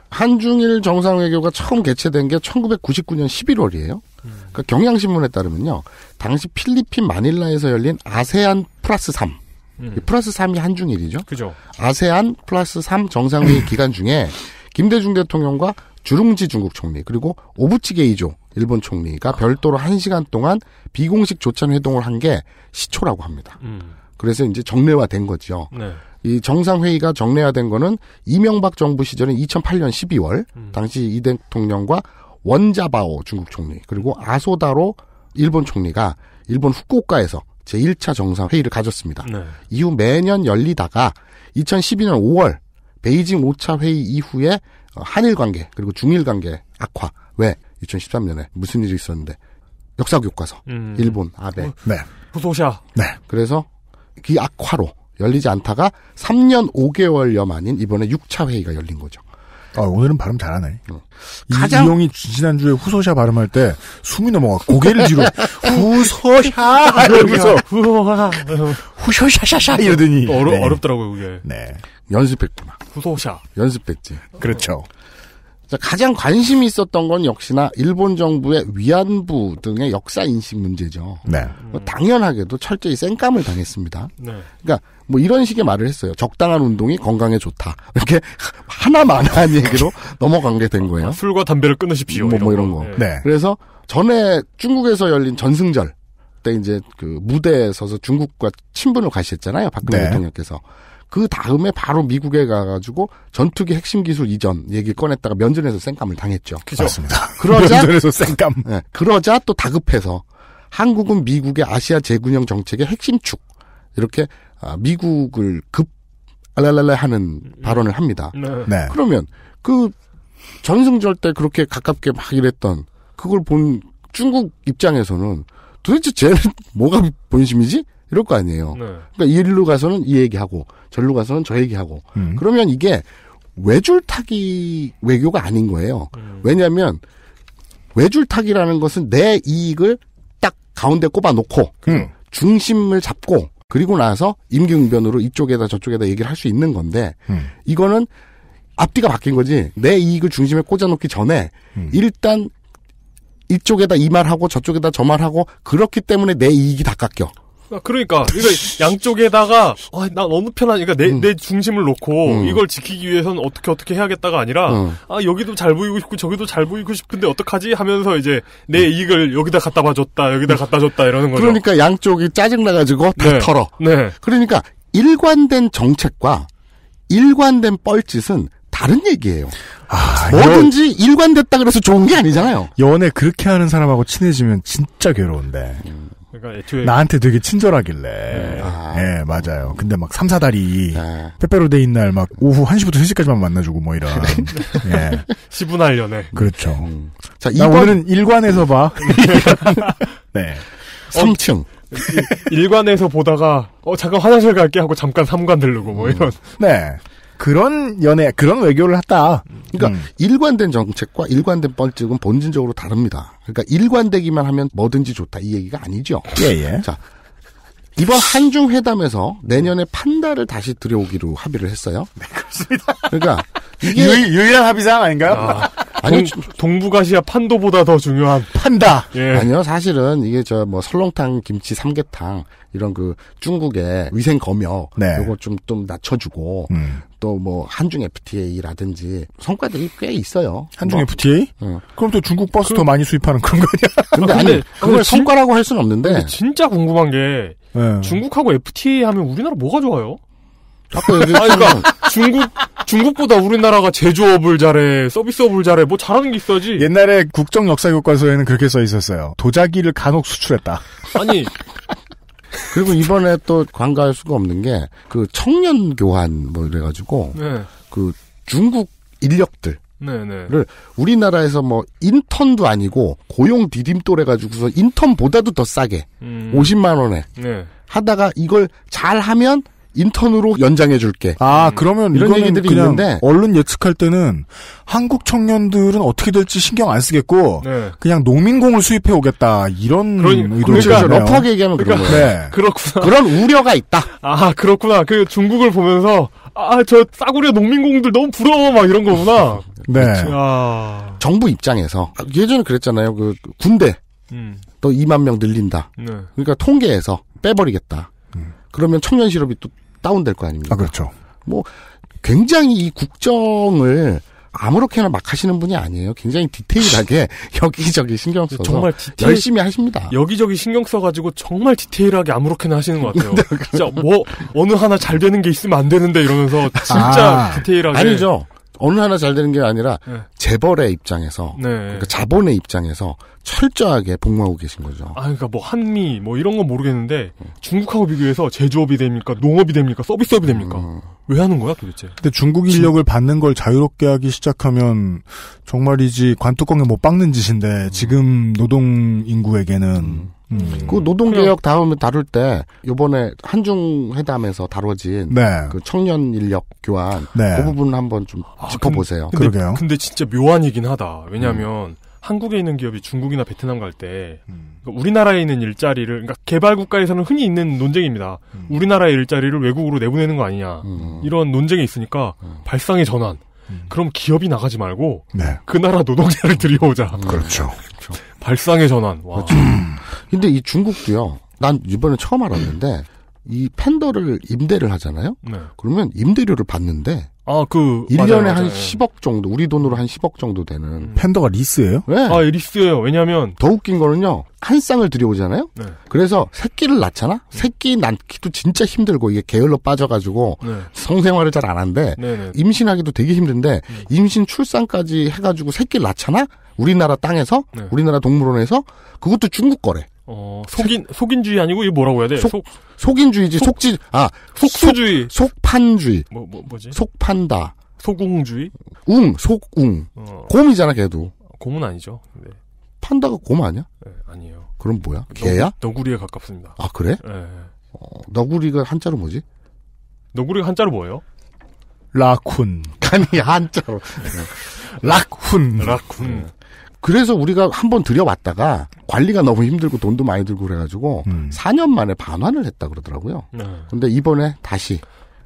한중일 정상회교가 처음 개최된 게 1999년 11월이에요. 음. 그러니까 경향신문에 따르면요. 당시 필리핀 마닐라에서 열린 아세안 플러스 3. 음. 플러스 3이 한중일이죠. 그죠. 아세안 플러스 3 정상회의 기간 중에 김대중 대통령과 주룽지 중국 총리 그리고 오부치 게이조 일본 총리가 별도로 한 시간 동안 비공식 조찬 회동을 한 게 시초라고 합니다. 음. 그래서 이제 정례화된 거죠. 네. 이 정상회의가 정례화된 거는 이명박 정부 시절인 2008년 12월 음. 당시 이 대통령과 원자바오 중국 총리 그리고 아소다로 일본 총리가 일본 후쿠오카에서 제1차 정상회의를 가졌습니다. 네. 이후 매년 열리다가 2012년 5월 베이징 5차 회의 이후에 한일 관계 그리고 중일 관계 악화 왜 2013년에 무슨 일이 있었는데 역사 교과서 음. 일본 아베 어, 네 후소샤 네 그래서 이 그 악화로 열리지 않다가 3년 5개월여 만인 이번에 6차 회의가 열린 거죠. 아, 오늘은 발음 잘하네. 응. 어. 가장... 이용이 지난주에 후소샤 발음할 때 숨이 넘어가 고개를 뒤로 후소샤 이러면서 후소샤샤샤 이러더니 어려, 네. 어렵더라고요 그게. 네. 연습했구나. 후소샤. 연습했지. 그렇죠. 가장 관심이 있었던 건 역시나 일본 정부의 위안부 등의 역사 인식 문제죠. 네. 뭐 당연하게도 철저히 쌩감을 당했습니다. 네. 그러니까 뭐 이런 식의 말을 했어요. 적당한 운동이 건강에 좋다. 이렇게 하나만한 얘기로 넘어간 게 된 거예요. 술과 담배를 끊으십시오. 뭐, 뭐 이런 거. 네. 네. 그래서 전에 중국에서 열린 전승절 때 이제 그 무대에 서서 중국과 친분을 과시했잖아요. 박근혜 네. 대통령께서. 그 다음에 바로 미국에 가가지고 전투기 핵심 기술 이전 얘기 꺼냈다가 면전에서 쌩감을 당했죠. 그죠? 습니다 그러자 면전에서 쌩감. 네, 그러자 또 다급해서 한국은 미국의 아시아 재군영 정책의 핵심축 이렇게 아, 미국을 급 알랄랄라 하는 발언을 합니다. 네. 네. 그러면 그 전승절 때 그렇게 가깝게 막 이랬던 그걸 본 중국 입장에서는 도대체 쟤는 뭐가 본심이지? 이럴 거 아니에요. 네. 그러니까 이리로 가서는 이 얘기하고 절로 가서는 저 얘기하고 음. 그러면 이게 외줄타기 외교가 아닌 거예요. 음. 왜냐하면 외줄타기라는 것은 내 이익을 딱 가운데 꼽아놓고 음. 중심을 잡고 그리고 나서 임기응변으로 이쪽에다 저쪽에다 얘기를 할 수 있는 건데 음. 이거는 앞뒤가 바뀐 거지 내 이익을 중심에 꽂아놓기 전에 음. 일단 이쪽에다 이 말하고 저쪽에다 저 말하고 그렇기 때문에 내 이익이 다 깎여. 아, 그러니까. 그러니까 양쪽에다가 아, 난 어느 편하니까 그러니까 내, 응. 음. 내 중심을 놓고 응. 음. 이걸 지키기 위해선 어떻게 어떻게 해야겠다가 아니라 응. 음. 아 여기도 잘 보이고 싶고 저기도 잘 보이고 싶은데 어떡하지 하면서 이제 내 이익을 여기다 갖다 봐줬다 여기다 갖다 줬다 이러는 거죠. 그러니까 양쪽이 짜증 나가지고 다 네. 털어. 네. 그러니까 일관된 정책과 일관된 뻘짓은 다른 얘기예요. 아, 뭐든지 연... 일관됐다 그래서 좋은 게 아니잖아요. 연애 그렇게 하는 사람하고 친해지면 진짜 괴로운데. 음. 그러니까 애초에 나한테 되게 친절하길래. 네. 네, 맞아요. 근데 막 3, 4달이 네. 빼빼로 데인 날 막 오후 1시부터 3시까지만 만나주고 뭐 이런. 예. 시분할 연애. 그렇죠. 음. 자, 나 2번... 오늘은 일관에서 봐. 네. 3층. 일관에서 보다가 어 잠깐 화장실 갈게 하고 잠깐 3관 들르고 뭐 음. 이런. 네. 그런 연애, 그런 외교를 했다. 그러니까 음. 일관된 정책과 일관된 뻘증은 본질적으로 다릅니다. 그러니까 일관되기만 하면 뭐든지 좋다 이 얘기가 아니죠. 예, 예. 자, 이번 한중 회담에서 내년에 판다를 다시 들여오기로 합의를 했어요. 네, 그렇습니다. 그러니까 이게 유일, 한 합의사항 아닌가요? 아. 아니 그렇죠. 동북아시아 판도보다 더 중요한 판다. 예. 아니요, 사실은 이게 저 뭐 설렁탕, 김치, 삼계탕 이런 그 중국의 위생 검역 네. 요거 좀 좀 낮춰주고 음. 또뭐 한중 FTA라든지 성과들이 꽤 있어요. 한중 뭐. FTA? 응. 어. 그럼 또 중국 버스 그... 더 많이 수입하는 그런 거냐 근데, 아, 근데 아니 그걸 진... 성과라고 할 수는 없는데. 진짜 궁금한 게 네. 중국하고 FTA 하면 우리나라 뭐가 좋아요? 아까 얘기 그러니까 중국 중국보다 우리나라가 제조업을 잘해 서비스업을 잘해 뭐 잘하는 게 있어야지. 옛날에 국정 역사 교과서에는 그렇게 써 있었어요. 도자기를 간혹 수출했다. 아니 그리고 이번에 또 관가할 수가 없는 게 그 청년 교환 뭐 이래가지고 네. 그 중국 인력들. 네, 네. 를 우리나라에서 뭐 인턴도 아니고 고용 디딤돌 해가지고서 인턴보다도 더 싸게 음. 50만 원에 네. 하다가 이걸 잘하면 인턴으로 연장해 줄게. 아, 음. 그러면 이런 얘기들이 있는데 언론 예측할 때는 한국 청년들은 어떻게 될지 신경 안 쓰겠고 네. 그냥 농민공을 수입해 오겠다. 이런 그러니, 그러니까 러프하게 그러니까 얘기하면 그러니까, 거예요. 네. 그렇구나. 그런 우려가 있다. 아, 그렇구나. 그 중국을 보면서 아, 저 싸구려 농민공들 너무 부러워 막 이런 거구나. 네. 아... 정부 입장에서 예전에 그랬잖아요. 그 군대 음. 또 2만 명 늘린다. 네. 그러니까 통계에서 빼버리겠다. 음. 그러면 청년 실업이 또 다운될 거 아닙니까? 아, 그렇죠. 뭐 굉장히 이 국정을 아무렇게나 막 하시는 분이 아니에요. 굉장히 디테일하게 여기저기 신경 써서 정말 디테일, 열심히 하십니다. 여기저기 신경 써가지고 정말 디테일하게 아무렇게나 하시는 것 같아요. 네, 진짜 그렇죠. 뭐 어느 하나 잘 되는 게 있으면 안 되는데 이러면서 진짜 아, 디테일하게 아니죠. 어느 하나 잘 되는 게 아니라 네. 재벌의 입장에서 네. 그러니까 자본의 입장에서 철저하게 복무하고 계신 거죠. 아 그러니까 뭐 한미 뭐 이런 건 모르겠는데 음. 중국하고 비교해서 제조업이 됩니까? 농업이 됩니까? 서비스업이 됩니까? 음. 왜 하는 거야 도대체? 근데 중국 인력을 받는 걸 자유롭게 하기 시작하면 정말이지 관뚜껑에 뭐 빡는 짓인데 음. 지금 노동 인구에게는 음. 음. 그 노동개혁 다음에 다룰 때 요번에 한중 회담에서 다뤄진 네. 그 청년 인력 교환 네. 그 부분 한번 좀 아, 짚어보세요. 근데, 그러게요. 근데 진짜 묘한 이긴 하다. 왜냐하면 음. 한국에 있는 기업이 중국이나 베트남 갈때 음. 그러니까 우리나라에 있는 일자리를 그러니까 개발 국가에서는 흔히 있는 논쟁입니다. 음. 우리나라의 일자리를 외국으로 내보내는 거 아니냐 음. 이런 논쟁이 있으니까 음. 발상의 전환. 그럼 기업이 나가지 말고 네. 그 나라 노동자를 들여오자. 그렇죠. 그렇죠. 발상의 전환. 와. 그렇죠. 근데 이 중국도요. 난 이번에 처음 알았는데 이 팬더를 임대를 하잖아요. 네. 그러면 임대료를 받는데 아, 그 1년에 맞아요, 맞아요. 한 10억 정도, 우리 돈으로 한 10억 정도 되는 음. 팬더가 리스예요? 네. 아, 리스예요. 왜냐면 더 웃긴 거는요. 한 쌍을 들여오잖아요. 네. 그래서 새끼를 낳잖아. 새끼 낳기도 진짜 힘들고 이게 게을러 빠져가지고 네. 성생활을 잘 안 한데 네, 네, 임신하기도 되게 힘든데 음. 임신 출산까지 해가지고 새끼를 낳잖아. 우리나라 땅에서 네. 우리나라 동물원에서 그것도 중국 거래. 어, 속인, 속인주의 아니고, 이게 뭐라고 해야 돼? 속, 속인주의지, 속, 지 아, 속, 수주의 속, 판주의 뭐, 뭐, 뭐지? 속판다. 속웅주의 웅, 속웅. 어. 곰이잖아, 걔도. 곰은 아니죠. 네. 판다가 곰 아니야? 네, 아니에요. 그럼 뭐야? 개야? 너구리에 가깝습니다. 아, 그래? 네. 어, 너구리가 한자로 뭐지? 너구리가 한자로 뭐예요? 라쿤. 아니, 한자로. 네. 라쿤. 라쿤. 그래서 우리가 한 번 들여왔다가 관리가 너무 힘들고 돈도 많이 들고 그래가지고 음. 4년 만에 반환을 했다 그러더라고요. 네. 근데 이번에 다시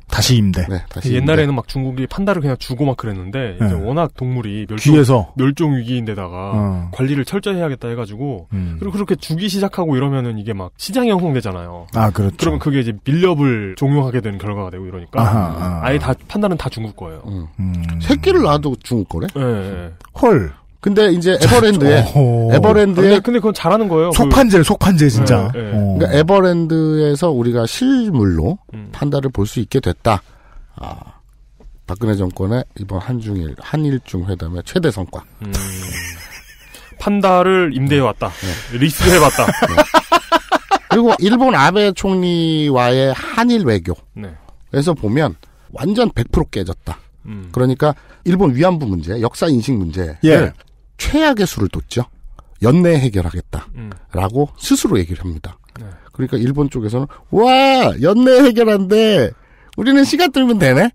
다시 임대. 네, 다시 옛날에는 임대. 막 중국이 판다를 그냥 주고 막 그랬는데 네. 이제 워낙 동물이 멸종, 귀에서. 멸종 위기인데다가 어. 관리를 철저히 해야겠다 해가지고 음. 그리고 그렇게 주기 시작하고 이러면은 이게 막 시장이 형성되잖아요. 아 그렇죠. 그러면 그게 이제 밀렵을 종용하게 되는 결과가 되고 이러니까 아하, 아하. 아예다 판다는 다 중국 거예요. 음. 음. 새끼를 낳아도 중국 거래? 네. 네. 헐. 근데 이제 에버랜드에 어. 에버랜드에 아, 근데, 근데 그건 잘하는 거예요. 속판제를 그 속판제 진짜. 네, 네. 어. 그러니까 에버랜드에서 우리가 실물로 음. 판다를 볼 수 있게 됐다. 아. 박근혜 정권의 이번 한중일 한일중 회담의 최대 성과. 음. 판다를 임대해 왔다. 네. 네. 리스해 봤다 네. 그리고 일본 아베 총리와의 한일 외교에서 네. 보면 완전 100% 깨졌다. 음. 그러니까 일본 위안부 문제, 역사 인식 문제 예. 최악의 수를 뒀죠. 연내 해결하겠다라고 음. 스스로 얘기를 합니다. 네. 그러니까 일본 쪽에서는 와 연내 해결한데 우리는 시간 들면 되네.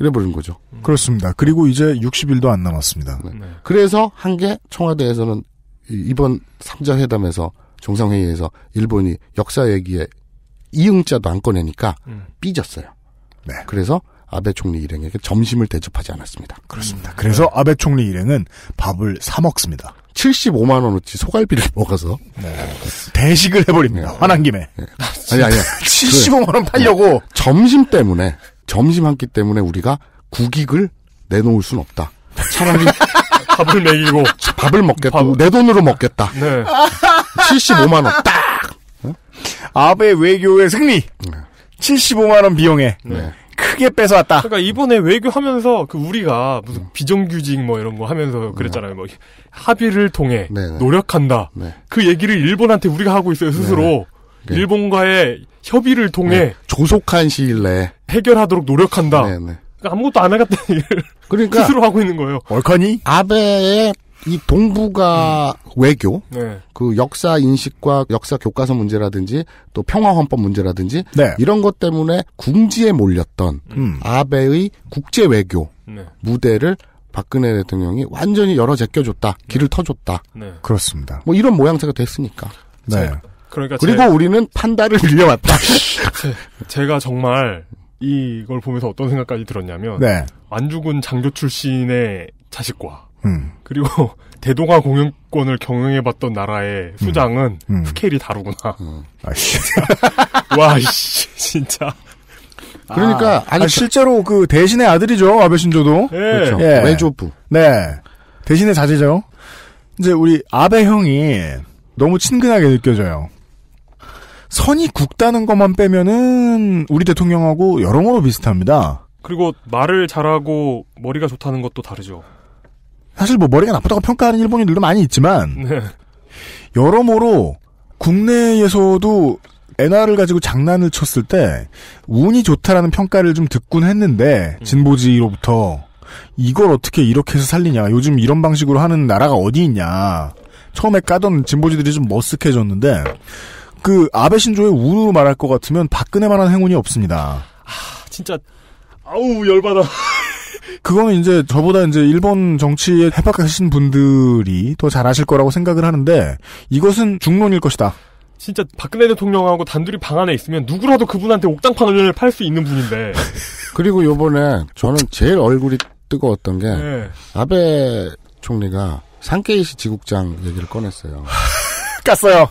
이래버린 거죠. 음. 그렇습니다. 그리고 이제 60일도 안 남았습니다. 네. 네. 그래서 한 게 청와대에서는 이번 3자 회담에서 정상회의에서 일본이 역사 얘기에 이응자도 안 꺼내니까 음. 삐졌어요. 네. 그래서 아베 총리 일행에게 점심을 대접하지 않았습니다. 그렇습니다. 그래서 네. 아베 총리 일행은 밥을 사 먹습니다. 75만 원어치 소갈비를 먹어서 네. 대식을 해버립니다. 네. 화난 김에 네. 아, 아니 아니야 75만 그 원 팔려고 네. 점심 때문에 점심 한 끼 때문에 우리가 국익을 내놓을 순 없다. 차라리 밥을 먹이고 밥을 먹겠다. 밥. 내 돈으로 먹겠다. 네. 75만 원 딱. 아베 외교의 승리. 75만 원 비용에 네. 크게 뺏어왔다. 그러니까 이번에 외교하면서 그 우리가 무슨 비정규직 뭐 이런 거 하면서 그랬잖아요. 뭐 합의를 통해 네네. 네. 노력한다. 네. 그 얘기를 일본한테 우리가 하고 있어요 스스로. 네. 네. 그 일본과의 협의를 통해 네. 조속한 시일 내에 해결하도록 노력한다. 네, 그러니까 아무것도 안 해갔다 그러니까 스스로 하고 있는 거예요. 월커니 아베의 이 동북아 음. 외교, 네. 그 역사 인식과 역사 교과서 문제라든지 또 평화 헌법 문제라든지 네. 이런 것 때문에 궁지에 몰렸던 음. 아베의 국제 외교 네. 무대를 박근혜 대통령이 완전히 열어 제껴줬다, 길을 네. 터줬다. 네. 그렇습니다. 네. 뭐 이런 모양새가 됐으니까. 네. 그러니까 그리고 제... 우리는 판다를 빌려왔다. 제가 정말 이걸 보면서 어떤 생각까지 들었냐면 안 죽은 장교 출신의 자식과 음. 그리고 대동아 공영권을 경영해봤던 나라의 음. 수장은 음. 음. 스케일이 다르구나. 어. 아씨. 와씨 진짜. 그러니까 아, 아니, 아니 그 실제로 그 대신의 아들이죠 아베 신조도. 예. 그렇죠. 예. 외조부. 네. 대신의 자제죠. 이제 우리 아베 형이 너무 친근하게 느껴져요. 선이 굵다는 것만 빼면은 우리 대통령하고 여러모로 비슷합니다. 그리고 말을 잘하고 머리가 좋다는 것도 다르죠. 사실 뭐 머리가 나쁘다고 평가하는 일본인들도 많이 있지만 네. 여러모로 국내에서도 엔화를 가지고 장난을 쳤을 때 운이 좋다라는 평가를 좀 듣곤 했는데 음. 진보지로부터 이걸 어떻게 이렇게 해서 살리냐 요즘 이런 방식으로 하는 나라가 어디 있냐 처음에 까던 진보지들이 좀 머쓱해졌는데 그 아베 신조의 운으로 말할 것 같으면 박근혜만한 행운이 없습니다. 아 진짜 아우 열받아. 그거는 이제 저보다 이제 일본 정치에 해박하신 분들이 더 잘아실 거라고 생각을 하는데 이것은 중론일 것이다. 진짜 박근혜 대통령하고 단둘이 방 안에 있으면 누구라도 그분한테 옥장판을 팔 수 있는 분인데. 그리고 요번에 저는 제일 얼굴이 뜨거웠던 게 네. 아베 총리가 산케이시 지국장 얘기를 꺼냈어요. 깠어요.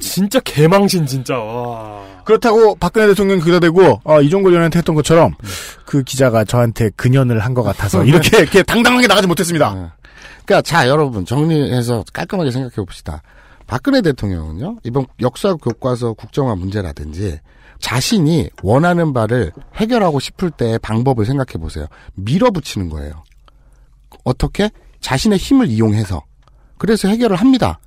진짜 개망신 진짜. 와. 그렇다고 박근혜 대통령 기자되고 어, 이종걸 의원한테 했던 것처럼 네. 그 기자가 저한테 근연을 한 것 같아서 네. 이렇게 이렇게 당당하게 나가지 못했습니다. 네. 그러니까 자 여러분 정리해서 깔끔하게 생각해 봅시다. 박근혜 대통령은요 이번 역사 교과서 국정화 문제라든지 자신이 원하는 바를 해결하고 싶을 때의 방법을 생각해 보세요. 밀어붙이는 거예요. 어떻게 자신의 힘을 이용해서 그래서 해결을 합니다.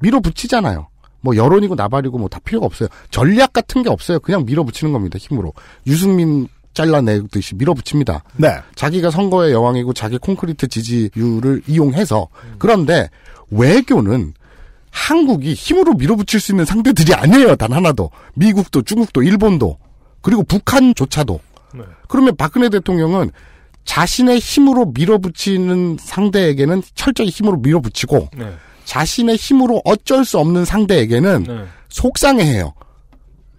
밀어붙이잖아요. 뭐 여론이고 나발이고 뭐 다 필요가 없어요. 전략 같은 게 없어요. 그냥 밀어붙이는 겁니다. 힘으로. 유승민 잘라내듯이 밀어붙입니다. 네. 자기가 선거의 여왕이고 자기 콘크리트 지지율을 이용해서 그런데 외교는 한국이 힘으로 밀어붙일 수 있는 상대들이 아니에요. 단 하나도 미국도 중국도 일본도 그리고 북한조차도. 네. 그러면 박근혜 대통령은 자신의 힘으로 밀어붙이는 상대에게는 철저히 힘으로 밀어붙이고 네. 자신의 힘으로 어쩔 수 없는 상대에게는 네. 속상해해요.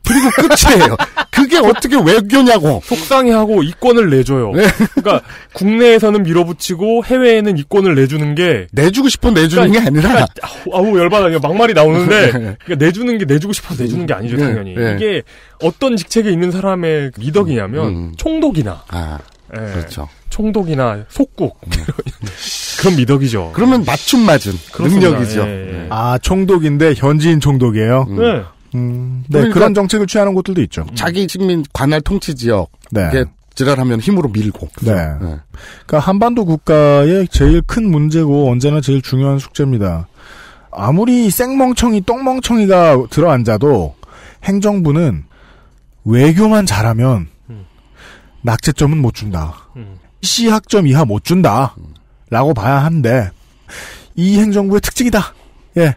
그리고 끝이에요. 그게 어떻게 외교냐고. 속상해하고 이권을 내줘요. 네. 그러니까 국내에서는 밀어붙이고 해외에는 이권을 내주는 게 내주고 싶어 내주는 그러니까, 게 아니라 그러니까, 아우 열받아 요 막말이 나오는데 네. 그러니까 내주는 게 내주고 싶어 내주는 게 아니죠 네. 당연히 네, 네. 이게 어떤 직책에 있는 사람의 미덕이냐면 음. 총독이나 아. 예. 그렇죠. 총독이나 속국 음. 그런 미덕이죠. 그러면 맞춤 맞은 그렇습니다. 능력이죠. 예, 예. 음. 아 총독인데 현지인 총독이에요. 음. 네. 음, 네 그러니까 그런 정책을 취하는 곳들도 있죠. 음. 자기 식민 관할 통치 지역 네. 지랄하면 힘으로 밀고. 네. 네. 그러니까 한반도 국가의 제일 큰 문제고 언제나 제일 중요한 숙제입니다. 아무리 생멍청이 똥멍청이가 들어앉아도 행정부는 외교만 잘하면 낙제점은 못 준다. 음. C 학점 이하 못 준다. 라고 봐야 하는데 이 행정부의 특징이다. 예.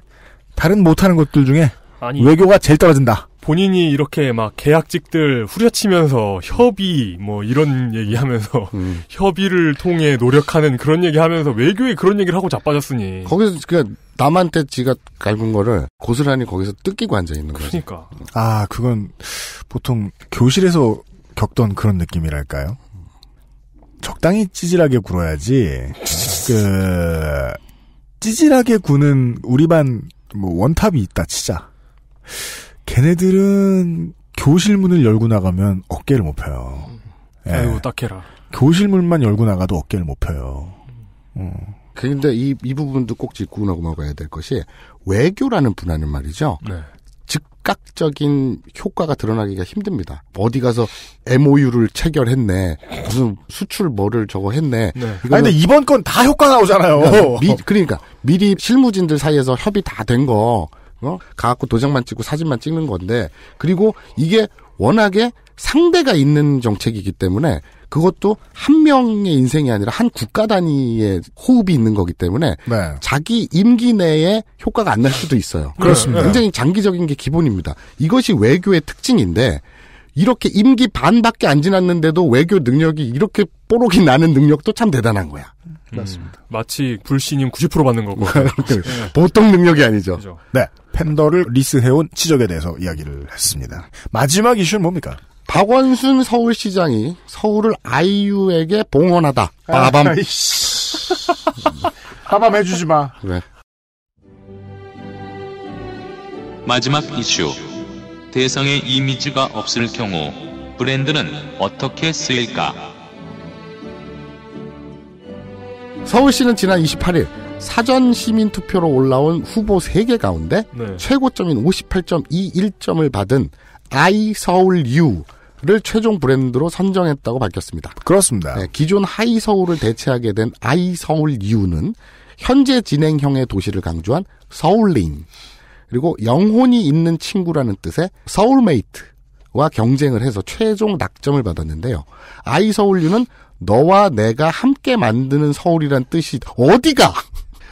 다른 못하는 것들 중에 아니, 외교가 제일 떨어진다. 본인이 이렇게 막 계약직들 후려치면서 협의 뭐 이런 얘기하면서 음. 협의를 통해 노력하는 그런 얘기하면서 외교에 그런 얘기를 하고 자빠졌으니 거기서 그냥 남한테 지가 갈군 거를 고스란히 거기서 뜯기고 앉아 있는 거죠. 그러니까 아 그건 보통 교실에서 겪던 그런 느낌이랄까요? 적당히 찌질하게 굴어야지. 그 찌질하게 구는 우리 반뭐 원탑이 있다 치자. 걔네들은 교실 문을 열고 나가면 어깨를 못 펴요. 예. 아이고 딱해라. 교실 문만 열고 나가도 어깨를 못 펴요. 어. 근데 이, 이 부분도 꼭 짚고 나고 먹어야 될 것이 외교라는 분야는 말이죠. 네. 즉각적인 효과가 드러나기가 힘듭니다. 어디 가서 MOU를 체결했네. 무슨 수출 뭐를 저거 했네. 네. 아 근데 이번 건 다 효과 나오잖아요. 그러니까, 미, 그러니까 미리 실무진들 사이에서 협의 다 된 거. 어? 가갖고 도장만 찍고 사진만 찍는 건데 그리고 이게 워낙에 상대가 있는 정책이기 때문에 그것도 한 명의 인생이 아니라 한 국가 단위의 호흡이 있는 거기 때문에 네. 자기 임기 내에 효과가 안 날 수도 있어요. 네. 그렇습니다. 굉장히 장기적인 게 기본입니다. 이것이 외교의 특징인데 이렇게 임기 반밖에 안 지났는데도 외교 능력이 이렇게 뽀록이 나는 능력도 참 대단한 거야. 음, 맞습니다. 마치 불신임 90% 받는 거고. 네. 네. 보통 능력이 아니죠. 그렇죠. 네. 팬더를 리스해온 지적에 대해서 이야기를 했습니다. 마지막 이슈는 뭡니까? 박원순 서울시장이 서울을 아이유에게 봉헌하다. 빠밤. 빠밤 해주지 마. 네. 마지막 이슈. 대상의 이미지가 없을 경우 브랜드는 어떻게 쓰일까? 서울시는 지난 28일 사전 시민 투표로 올라온 후보 3개 가운데 네. 최고점인 58.21점을 받은 아이 서울 유를 최종 브랜드로 선정했다고 밝혔습니다. 그렇습니다. 네, 기존 하이 서울을 대체하게 된 아이 서울 이유는 현재 진행형의 도시를 강조한 서울링 그리고 영혼이 있는 친구라는 뜻의 서울메이트와 경쟁을 해서 최종 낙점을 받았는데요. 아이 서울유는 너와 내가 함께 만드는 서울이란 뜻이 어디가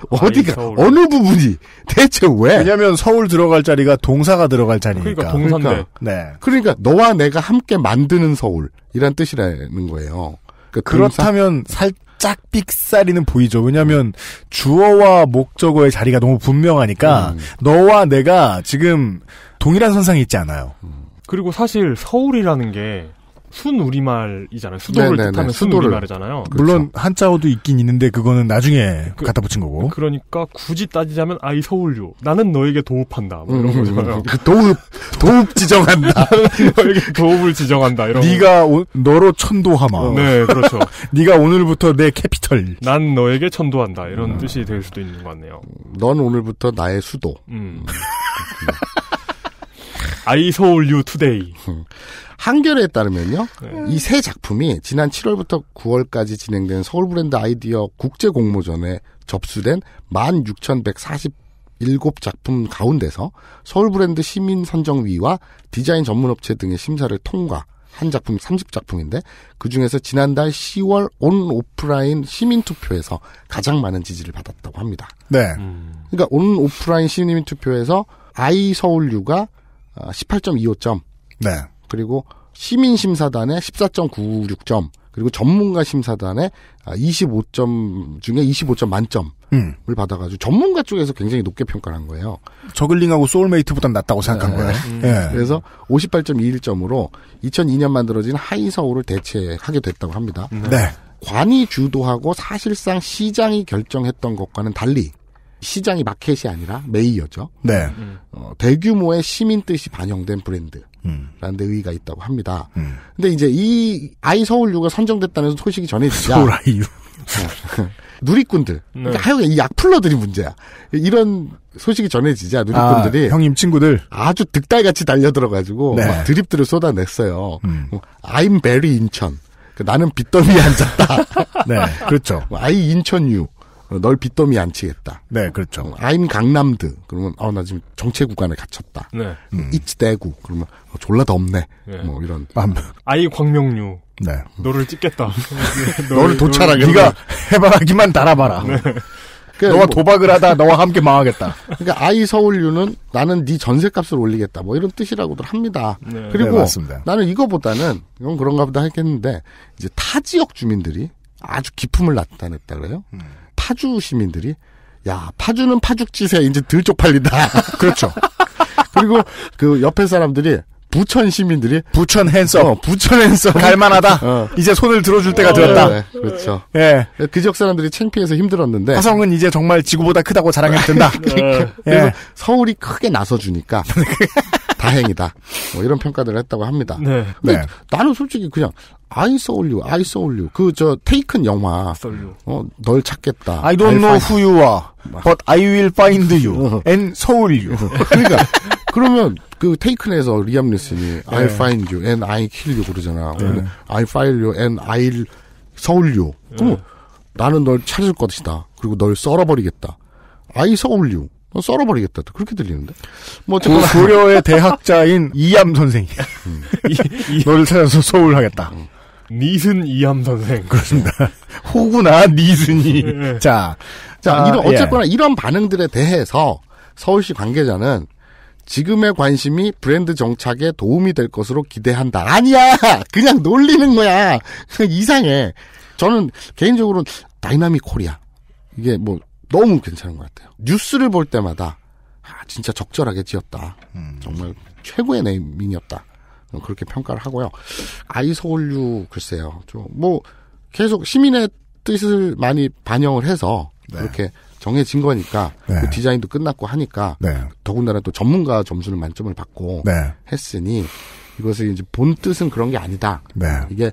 어디가 서울. 어느 부분이 대체 왜? 왜냐면 서울 들어갈 자리가 동사가 들어갈 자리니까. 그러니까, 그러니까. 동사인데. 그러니까, 네. 그러니까 너와 내가 함께 만드는 서울이란 뜻이라는 거예요. 그러니까 그렇다면 살짝 삑사리는 보이죠. 왜냐면 주어와 목적어의 자리가 너무 분명하니까 음. 너와 내가 지금 동일한 선상에 있지 않아요. 음. 그리고 사실 서울이라는 게순 우리말이잖아요. 수도를 네네네. 뜻하는 순도를 네. 우리말이잖아요. 물론 그렇죠. 한자어도 있긴 있는데 그거는 나중에 그, 갖다 붙인 거고. 그러니까 굳이 따지자면 아이 서울유. 나는 너에게 도읍한다. 뭐 이런 음, 음, 음. 거잖아요. 그 도읍 도읍 지정한다. 너에게 도읍을 지정한다. 이런. 네가 오, 너로 천도하마. 어, 네, 그렇죠. 네가 오늘부터 내 캐피털. 난 너에게 천도한다. 이런 음. 뜻이 될 수도 있는 것 같네요. 넌 오늘부터 나의 수도. 음. 아이서울유 투데이. 한겨레에 따르면요. 네. 이세 작품이 지난 7월부터 9월까지 진행된 서울 브랜드 아이디어 국제 공모전에 접수된 16,147작품 가운데서 서울 브랜드 시민 선정위와 디자인 전문업체 등의 심사를 통과. 한 작품 30작품인데 그중에서 지난달 10월 온 오프라인 시민 투표에서 가장 많은 지지를 받았다고 합니다. 네. 음. 그러니까 온 오프라인 시민 투표에서 아이 서울유가 18.25점. 아, 네. 그리고 시민심사단의 14.96점. 그리고 전문가 심사단의 25점 아, 중에 25점 만점을 음. 받아가지고 전문가 쪽에서 굉장히 높게 평가를 한 거예요. 저글링하고 소울메이트보단 낫다고 생각한 네. 거예요. 음. 네. 그래서 58.21점으로 2002년 만들어진 하이서울을 대체하게 됐다고 합니다. 네. 관이 주도하고 사실상 시장이 결정했던 것과는 달리 시장이 마켓이 아니라 메이어죠. 네. 음. 어, 대규모의 시민 뜻이 반영된 브랜드. 라는 음. 데 의의가 있다고 합니다. 음. 근데 이제 이 아이 서울유가 선정됐다는 소식이 전해지자 서울 아이유 어. 누리꾼들 네. 그러니까 하여간 이 약플러들이 문제야. 이런 소식이 전해지자 아, 누리꾼들이 아, 형님 친구들 아주 득달같이 달려들어가지고 네. 막 드립들을 쏟아냈어요. 아이 m 베리 인천. 그 나는 빚더미에 앉았다. 네, 그렇죠. 아이 뭐, 인천유. 어, 널 빚더미 안치겠다. 네, 그렇죠. 아임 어, 강남드. 그러면 어나 지금 정체 국간에 갇혔다. 네. 음. 이츠 음. 대구. 그러면 어, 졸라 덥네. 네. 뭐 이런. 빰. 아이 광명류. 네. 너를 찍겠다. 너를, 너를 도찰하게. 네가 해바라기만 달아봐라. 네. 그러니까 너와 뭐, 도박을 하다 너와 함께 망하겠다. 그러니까 아이 서울류는 나는 네 전세값을 올리겠다. 뭐 이런 뜻이라고들 합니다. 네. 네 그리고 네, 나는 이거보다는 이건 그런가 보다 했겠는데 이제 타 지역 주민들이 아주 기품을 나타냈다 그래요. 음. 파주 시민들이 야 파주는 파죽지세 이제 들 쪽팔린다. 그렇죠. 그리고 그 옆에 사람들이 부천 시민들이 부천 핸섬 어, 부천 핸섬 갈만하다 어. 이제 손을 들어줄 때가 되었다 네, 그렇죠 예 그 지역 사람들이 창피해서 힘들었는데 화성은 이제 정말 지구보다 크다고 자랑해도 된다 그러니까. 예. 서울이 크게 나서주니까 다행이다 뭐 이런 평가를 했다고 합니다 네. 근데 네. 나는 솔직히 그냥 아이 소울류, 아이 소울류. 그저 테이큰 영화. 소울류. 어, 널 찾겠다. I don't I'll know find... who you are, but I will find you. and 소울류. 그러니까 그러면 그 테이큰에서 리암 리슨이 I 네. find you and I kill you 그러잖아. 네. I find you and I'll 서울류. 그럼 네. 나는 널 찾을 것이다. 그리고 널 썰어버리겠다. 아이 서울류. 썰어버리겠다. 그렇게 들리는데. 뭐그 고려의 대학자인 이암 선생이 음. 널 찾아서 서울하겠다. 음. 니슨 이함 선생. 그렇습니다. 호구나 니슨이. 네. 예, 예. 자, 자 아, 이런 예. 어쨌거나 예. 이런 반응들에 대해서 서울시 관계자는 지금의 관심이 브랜드 정착에 도움이 될 것으로 기대한다. 아니야, 그냥 놀리는 거야. 그냥 이상해. 저는 개인적으로 다이나믹 코리아 이게 뭐 너무 괜찮은 것 같아요. 뉴스를 볼 때마다 아, 진짜 적절하게 지었다. 음. 정말 최고의 네이밍이었다. 그렇게 평가를 하고요. 아이서울유 글쎄요. 좀 뭐 계속 시민의 뜻을 많이 반영을 해서 이렇게 네. 정해진 거니까 네. 그 디자인도 끝났고 하니까 네. 더군다나 또 전문가 점수를 만점을 받고 네. 했으니 이것을 이제 본 뜻은 그런 게 아니다. 네. 이게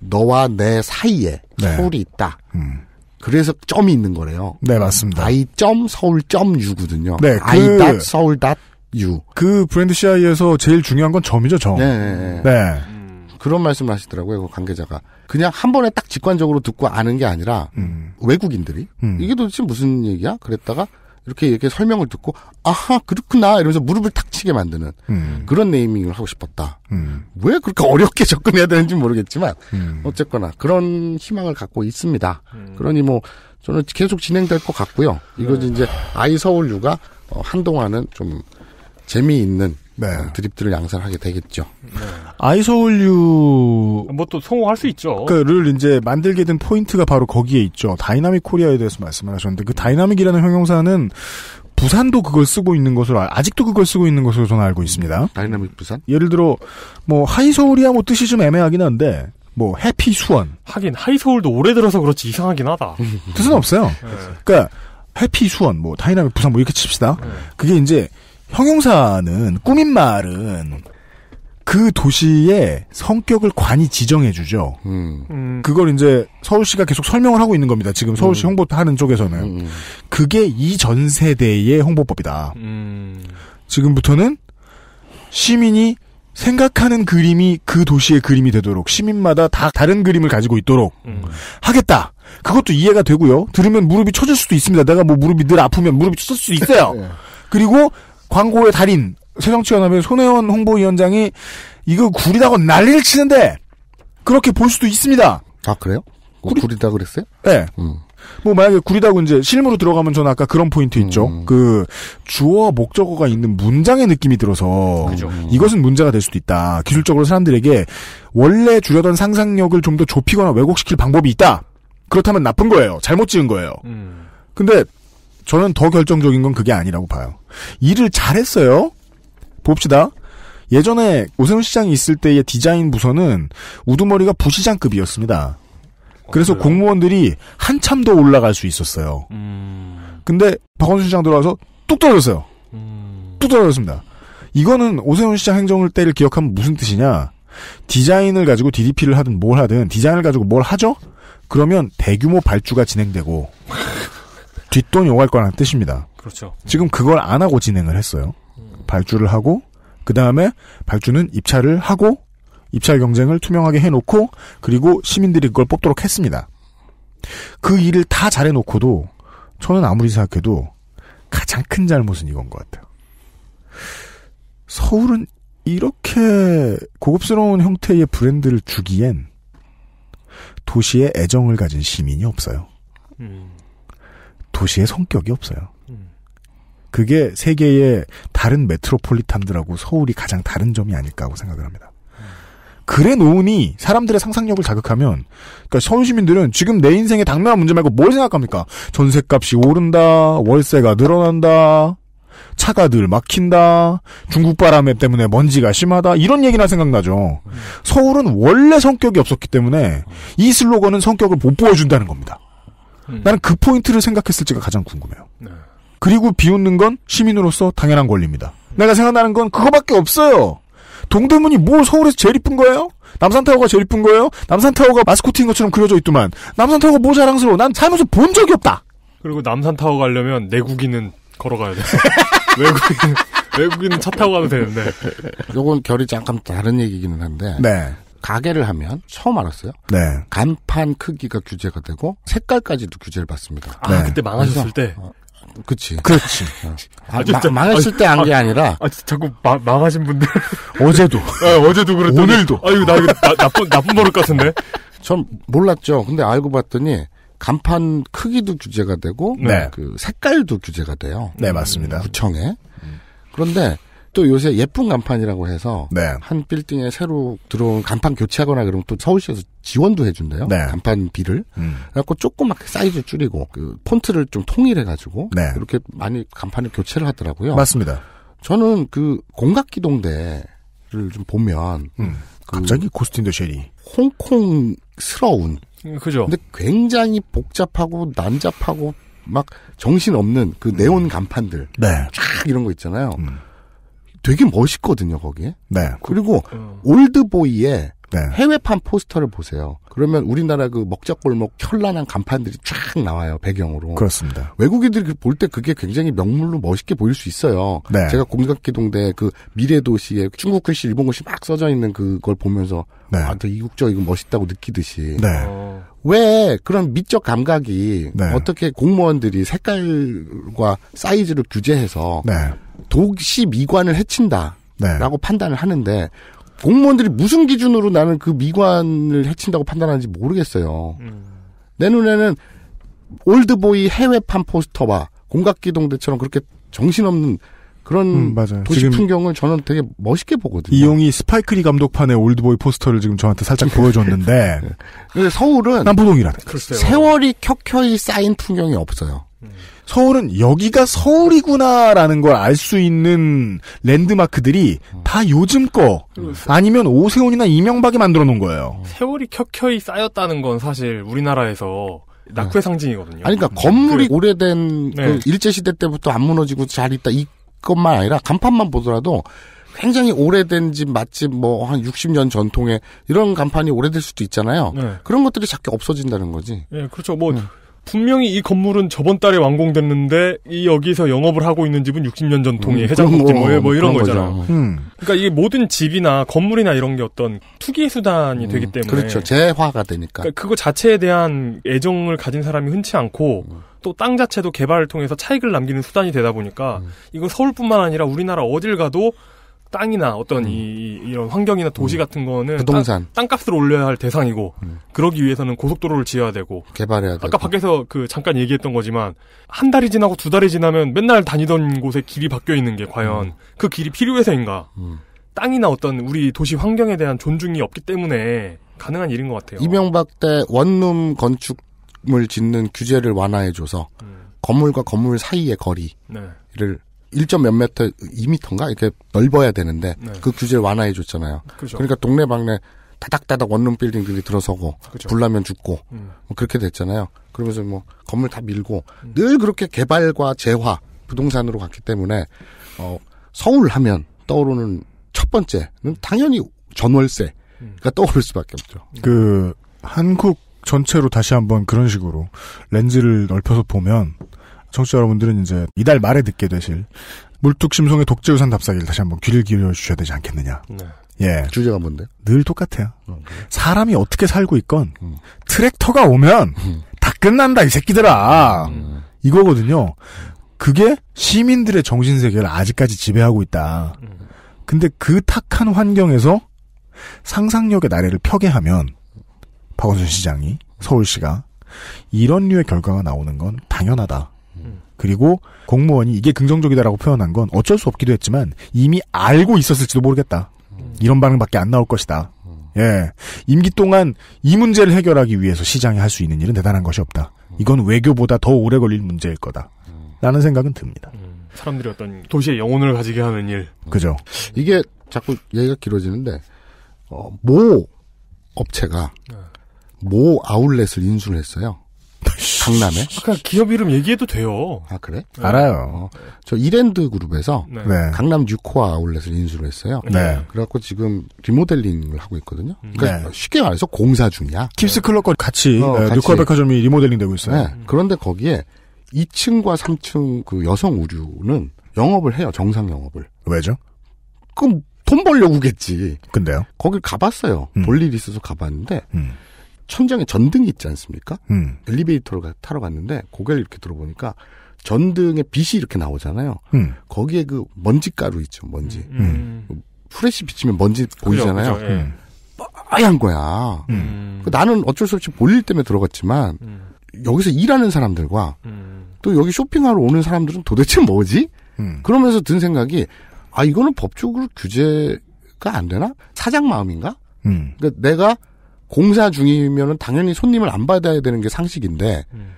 너와 내 사이에 서울이 있다. 음. 그래서 점이 있는 거래요. 네, 맞습니다. 아이 점 서울 점 유거든요. 네, 그... 아이 닷 서울 닷 유. 그 브랜드 CI에서 제일 중요한 건 점이죠, 점. 네. 네. 음. 그런 말씀을 하시더라고요, 그 관계자가. 그냥 한 번에 딱 직관적으로 듣고 아는 게 아니라, 음. 외국인들이, 음. 이게 도대체 무슨 얘기야? 그랬다가, 이렇게 이렇게 설명을 듣고, 아하, 그렇구나, 이러면서 무릎을 탁 치게 만드는 음. 그런 네이밍을 하고 싶었다. 음. 왜 그렇게 어렵게 접근해야 되는지 모르겠지만, 음. 어쨌거나 그런 희망을 갖고 있습니다. 그러니 뭐, 저는 계속 진행될 것 같고요. 이거 네. 이제 아이 서울유가 어, 한동안은 좀 재미있는 네. 드립들을 양산하게 되겠죠. 네. 아이서울유 뭐 또 성공할 수 있죠. 그를 이제 만들게 된 포인트가 바로 거기에 있죠. 다이나믹 코리아에 대해서 말씀을 하셨는데 그 다이나믹이라는 형용사는 부산도 그걸 쓰고 있는 것으로 아직도 그걸 쓰고 있는 것으로 저는 알고 있습니다. 다이나믹 부산? 예를 들어 뭐하이소울이야뭐 뜻이 좀 애매하긴 한데 뭐 해피 수원 하긴 하이소울도 오래 들어서 그렇지 이상하긴 하다. 뜻은 없어요. 네. 그러니까 해피 수원 뭐 다이나믹 부산 뭐 이렇게 칩시다. 네. 그게 이제 형용사는 꾸민 말은 그 도시의 성격을 관이 지정해주죠. 음. 음. 그걸 이제 서울시가 계속 설명을 하고 있는 겁니다. 지금 서울시 음. 홍보하는 쪽에서는. 음, 음. 그게 이 전 세대의 홍보법이다. 지금부터는 시민이 생각하는 그림이 그 도시의 그림이 되도록 시민마다 다 다른 그림을 가지고 있도록 하겠다. 그것도 이해가 되고요. 들으면 무릎이 쳐질 수도 있습니다. 내가 뭐 무릎이 늘 아프면 무릎이 쳐질 수 있어요. 예. 그리고 광고의 달인 새정치연합의 손혜원 홍보위원장이 이거 구리다고 난리를 치는데 그렇게 볼 수도 있습니다. 아 그래요? 뭐 구리... 다 그랬어요? 네. 음. 뭐 만약에 구리다고 이제 실무로 들어가면 저는 아까 그런 포인트 있죠. 음. 그 주어와 목적어가 있는 문장의 느낌이 들어서 그죠. 음. 이것은 문제가 될 수도 있다. 기술적으로 사람들에게 원래 주려던 상상력을 좀 더 좁히거나 왜곡시킬 방법이 있다. 그렇다면 나쁜 거예요. 잘못 지은 거예요. 음. 근데 저는 더 결정적인 건 그게 아니라고 봐요. 일을 잘했어요. 봅시다. 예전에 오세훈 시장이 있을 때의 디자인 부서는 우두머리가 부시장급이었습니다. 그래서 맞 공무원들이 한참 더 올라갈 수 있었어요. 음... 근데 박원순 시장 들어와서 뚝 떨어졌어요. 음... 뚝 떨어졌습니다. 이거는 오세훈 시장 행정을 때를 기억하면 무슨 뜻이냐? 디자인을 가지고 DDP를 하든 뭘 하든 디자인을 가지고 뭘 하죠? 그러면 대규모 발주가 진행되고 뒷돈이 오갈 거라는 뜻입니다. 그렇죠. 지금 그걸 안 하고 진행을 했어요. 음. 발주를 하고 그 다음에 발주는 입찰을 하고 입찰 경쟁을 투명하게 해놓고 그리고 시민들이 그걸 뽑도록 했습니다. 그 일을 다 잘해놓고도 저는 아무리 생각해도 가장 큰 잘못은 이건 것 같아요. 서울은 이렇게 고급스러운 형태의 브랜드를 주기엔 도시에 애정을 가진 시민이 없어요. 음. 도시의 성격이 없어요. 음. 그게 세계의 다른 메트로폴리탄들하고 서울이 가장 다른 점이 아닐까 하고 생각을 합니다. 그래 놓으니 사람들의 상상력을 자극하면 그러니까 서울 시민들은 지금 내 인생의 당면한 문제 말고 뭘 생각합니까? 전세값이 오른다, 월세가 늘어난다, 차가 늘 막힌다, 중국 바람 에 때문에 먼지가 심하다 이런 얘기나 생각나죠. 음. 서울은 원래 성격이 없었기 때문에 이 슬로건은 성격을 못 보여준다는 겁니다. 음. 나는 그 포인트를 생각했을지가 가장 궁금해요. 네. 그리고 비웃는 건 시민으로서 당연한 권리입니다. 음. 내가 생각나는 건 그거밖에 없어요. 동대문이 뭘 서울에서 제일 이쁜 거예요? 남산타워가 제일 이쁜 거예요? 남산타워가 마스코트인 것처럼 그려져 있더만. 남산타워가 뭐 자랑스러워? 난 살면서 본 적이 없다. 그리고 남산타워 가려면 내국인은 걸어가야 돼. 외국인 외국인은 차 타고 가도 되는데. 요건 결이 잠깐 다른 얘기기는 한데. 네. 가게를 하면 처음 알았어요. 네. 간판 크기가 규제가 되고 색깔까지도 규제를 받습니다. 아 네. 그때 망하셨을 때. 어, 그치. 그렇지. 어. 아, 아, 망했을 때 안 게 아, 니라 아, 자꾸 마, 망하신 분들. 어제도. 아, 어제도 그랬더 오늘도. 아유, 나, 나, 나쁜, 나쁜 버릇 같은데? 전 몰랐죠. 근데 알고 봤더니, 간판 크기도 규제가 되고, 네. 그 색깔도 규제가 돼요. 네, 맞습니다. 구청에. 그런데, 또 요새 예쁜 간판이라고 해서 네. 한 빌딩에 새로 들어온 간판 교체하거나 그러면 또 서울시에서 지원도 해준대요. 네. 간판비를. 음. 그래갖고 조그맣게 사이즈 줄이고 그 폰트를 좀 통일해가지고 네. 이렇게 많이 간판을 교체를 하더라고요. 맞습니다. 저는 그 공각기동대를 좀 보면 음. 그 갑자기 고스틴더 쉐리 홍콩스러운 음, 그죠. 근데 굉장히 복잡하고 난잡하고 막 정신없는 그 네온 음. 간판들 네. 쫙 이런 거 있잖아요. 음. 되게 멋있거든요 거기에. 네. 그리고 음. 올드보이의 네. 해외판 포스터를 보세요. 그러면 우리나라 그 먹자골목 현란한 간판들이 쫙 나와요 배경으로. 그렇습니다. 외국인들이 그 볼때 그게 굉장히 명물로 멋있게 보일 수 있어요. 네. 제가 공각기동대 그 미래도시에 중국 글씨, 일본 글씨 막 써져 있는 그걸 보면서 네. 아, 저 이국적 이거 멋있다고 느끼듯이. 네. 어. 왜 그런 미적 감각이 네. 어떻게 공무원들이 색깔과 사이즈를 규제해서 네. 도시 미관을 해친다라고 네. 판단을 하는데 공무원들이 무슨 기준으로 나는 그 미관을 해친다고 판단하는지 모르겠어요. 음. 내 눈에는 올드보이 해외판 포스터와 공각기동대처럼 그렇게 정신없는 그런 음, 도시 풍경을 저는 되게 멋있게 보거든요. 이용이 스파이크리 감독판의 올드보이 포스터를 지금 저한테 살짝 보여줬는데 네. 근데 서울은 남포동이라네. 글쎄요. 세월이 켜켜이 쌓인 풍경이 없어요. 음. 서울은 여기가 서울이구나라는 걸 알 수 있는 랜드마크들이 음. 다 요즘 거 아니면 오세훈이나 이명박이 만들어 놓은 거예요. 음. 세월이 켜켜이 쌓였다는 건 사실 우리나라에서 낙후의 네. 상징이거든요. 아니, 그러니까 건물이 그, 오래된 네. 그 일제시대 때부터 안 무너지고 잘 있다. 이 것만 아니라 간판만 보더라도 굉장히 오래된 집 맛집 뭐한 60년 전통의 이런 간판이 오래될 수도 있잖아요. 네. 그런 것들이 자꾸 없어진다는 거지. 예, 네, 그렇죠. 뭐 네. 분명히 이 건물은 저번 달에 완공됐는데 이 여기서 영업을 하고 있는 집은 60년 전통의 음, 해장국집 뭐, 뭐 이런 거잖아. 음. 음. 그러니까 이게 모든 집이나 건물이나 이런 게 어떤 투기 수단이 음, 되기 때문에 그렇죠. 재화가 되니까. 그러니까 그거 자체에 대한 애정을 가진 사람이 흔치 않고 또 땅 자체도 개발을 통해서 차익을 남기는 수단이 되다 보니까 음. 이거 서울뿐만 아니라 우리나라 어딜 가도 땅이나 어떤 음. 이, 이런 환경이나 도시 음. 같은 거는 부동산 땅, 값을 올려야 할 대상이고 음. 그러기 위해서는 고속도로를 지어야 되고 개발해야 아까 되고 아까 밖에서 그 잠깐 얘기했던 거지만 한 달이 지나고 두 달이 지나면 맨날 다니던 곳에 길이 바뀌어 있는 게 과연 음. 그 길이 필요해서인가 음. 땅이나 어떤 우리 도시 환경에 대한 존중이 없기 때문에 가능한 일인 것 같아요. 이명박 때 원룸 건축을 짓는 규제를 완화해줘서 음. 건물과 건물 사이의 거리를 네. 1.몇 메터, 2미터인가? 이렇게 넓어야 되는데 네. 그 규제를 완화해 줬잖아요. 그렇죠. 그러니까 동네 방네 다닥다닥 원룸 빌딩들이 들어서고 그렇죠. 불나면 죽고 음. 뭐 그렇게 됐잖아요. 그러면서 뭐 건물 다 밀고 음. 늘 그렇게 개발과 재화 부동산으로 갔기 때문에 어 서울 하면 떠오르는 첫 번째는 당연히 전월세가 음. 떠오를 수밖에 없죠. 음. 그 한국 전체로 다시 한번 그런 식으로 렌즈를 넓혀서 보면 청취자 여러분들은 이제 이달 말에 듣게 되실 물뚝심송의 독재유산 답사기를 다시 한번 귀를 기울여 주셔야 되지 않겠느냐. 네. 예. 주제가 뭔데? 늘 똑같아요. 음. 사람이 어떻게 살고 있건 음. 트랙터가 오면 음. 다 끝난다 이 새끼들아. 음. 이거거든요. 음. 그게 시민들의 정신 세계를 아직까지 지배하고 있다. 음. 근데 그 탁한 환경에서 상상력의 나래를 펴게 하면 박원순 시장이 서울시가 이런 류의 결과가 나오는 건 당연하다. 그리고 공무원이 이게 긍정적이다라고 표현한 건 어쩔 수 없기도 했지만 이미 알고 있었을지도 모르겠다. 음. 이런 반응밖에 안 나올 것이다. 음. 예. 임기 동안 이 문제를 해결하기 위해서 시장이 할 수 있는 일은 대단한 것이 없다. 음. 이건 외교보다 더 오래 걸릴 문제일 거다. 라는 생각은 듭니다. 사람들이 어떤 도시의 영혼을 가지게 하는 일. 그죠. 이게 자꾸 얘기가 길어지는데, 어, 모 업체가 네. 모 아울렛을 인수를 했어요. 강남에? 아까 기업 이름 얘기해도 돼요. 아 그래? 네. 알아요. 저 이랜드 그룹에서 네. 네. 강남 뉴코아 아울렛을 인수를 했어요. 네. 그래갖고 지금 리모델링을 하고 있거든요. 그러니까 네. 쉽게 말해서 공사 중이야. 킵스 클럽과 같이 어, 네, 뉴코아 백화점이 리모델링되고 있어요. 네. 그런데 거기에 2층과 3층 그 여성 우류는 영업을 해요. 정상 영업을. 왜죠? 그럼 돈 벌려고겠지. 근데요? 거길 가봤어요. 음. 볼일 있어서 가봤는데. 음. 천장에 전등이 있지 않습니까? 음. 엘리베이터를 가, 타러 갔는데 고개를 이렇게 들어보니까 전등에 빛이 이렇게 나오잖아요. 음. 거기에 그 먼지 가루 있죠, 먼지. 음. 음. 프레시 비치면 먼지 보이잖아요. 그죠, 예. 얀 거야. 음. 음. 그 나는 어쩔 수 없이 볼일 때문에 들어갔지만 여기서 일하는 사람들과 또 여기 쇼핑하러 오는 사람들은 도대체 뭐지? 그러면서 든 생각이 아 이거는 법적으로 규제가 안 되나? 사장 마음인가? 그러니까 내가 공사 중이면은 당연히 손님을 안 받아야 되는 게 상식인데 음.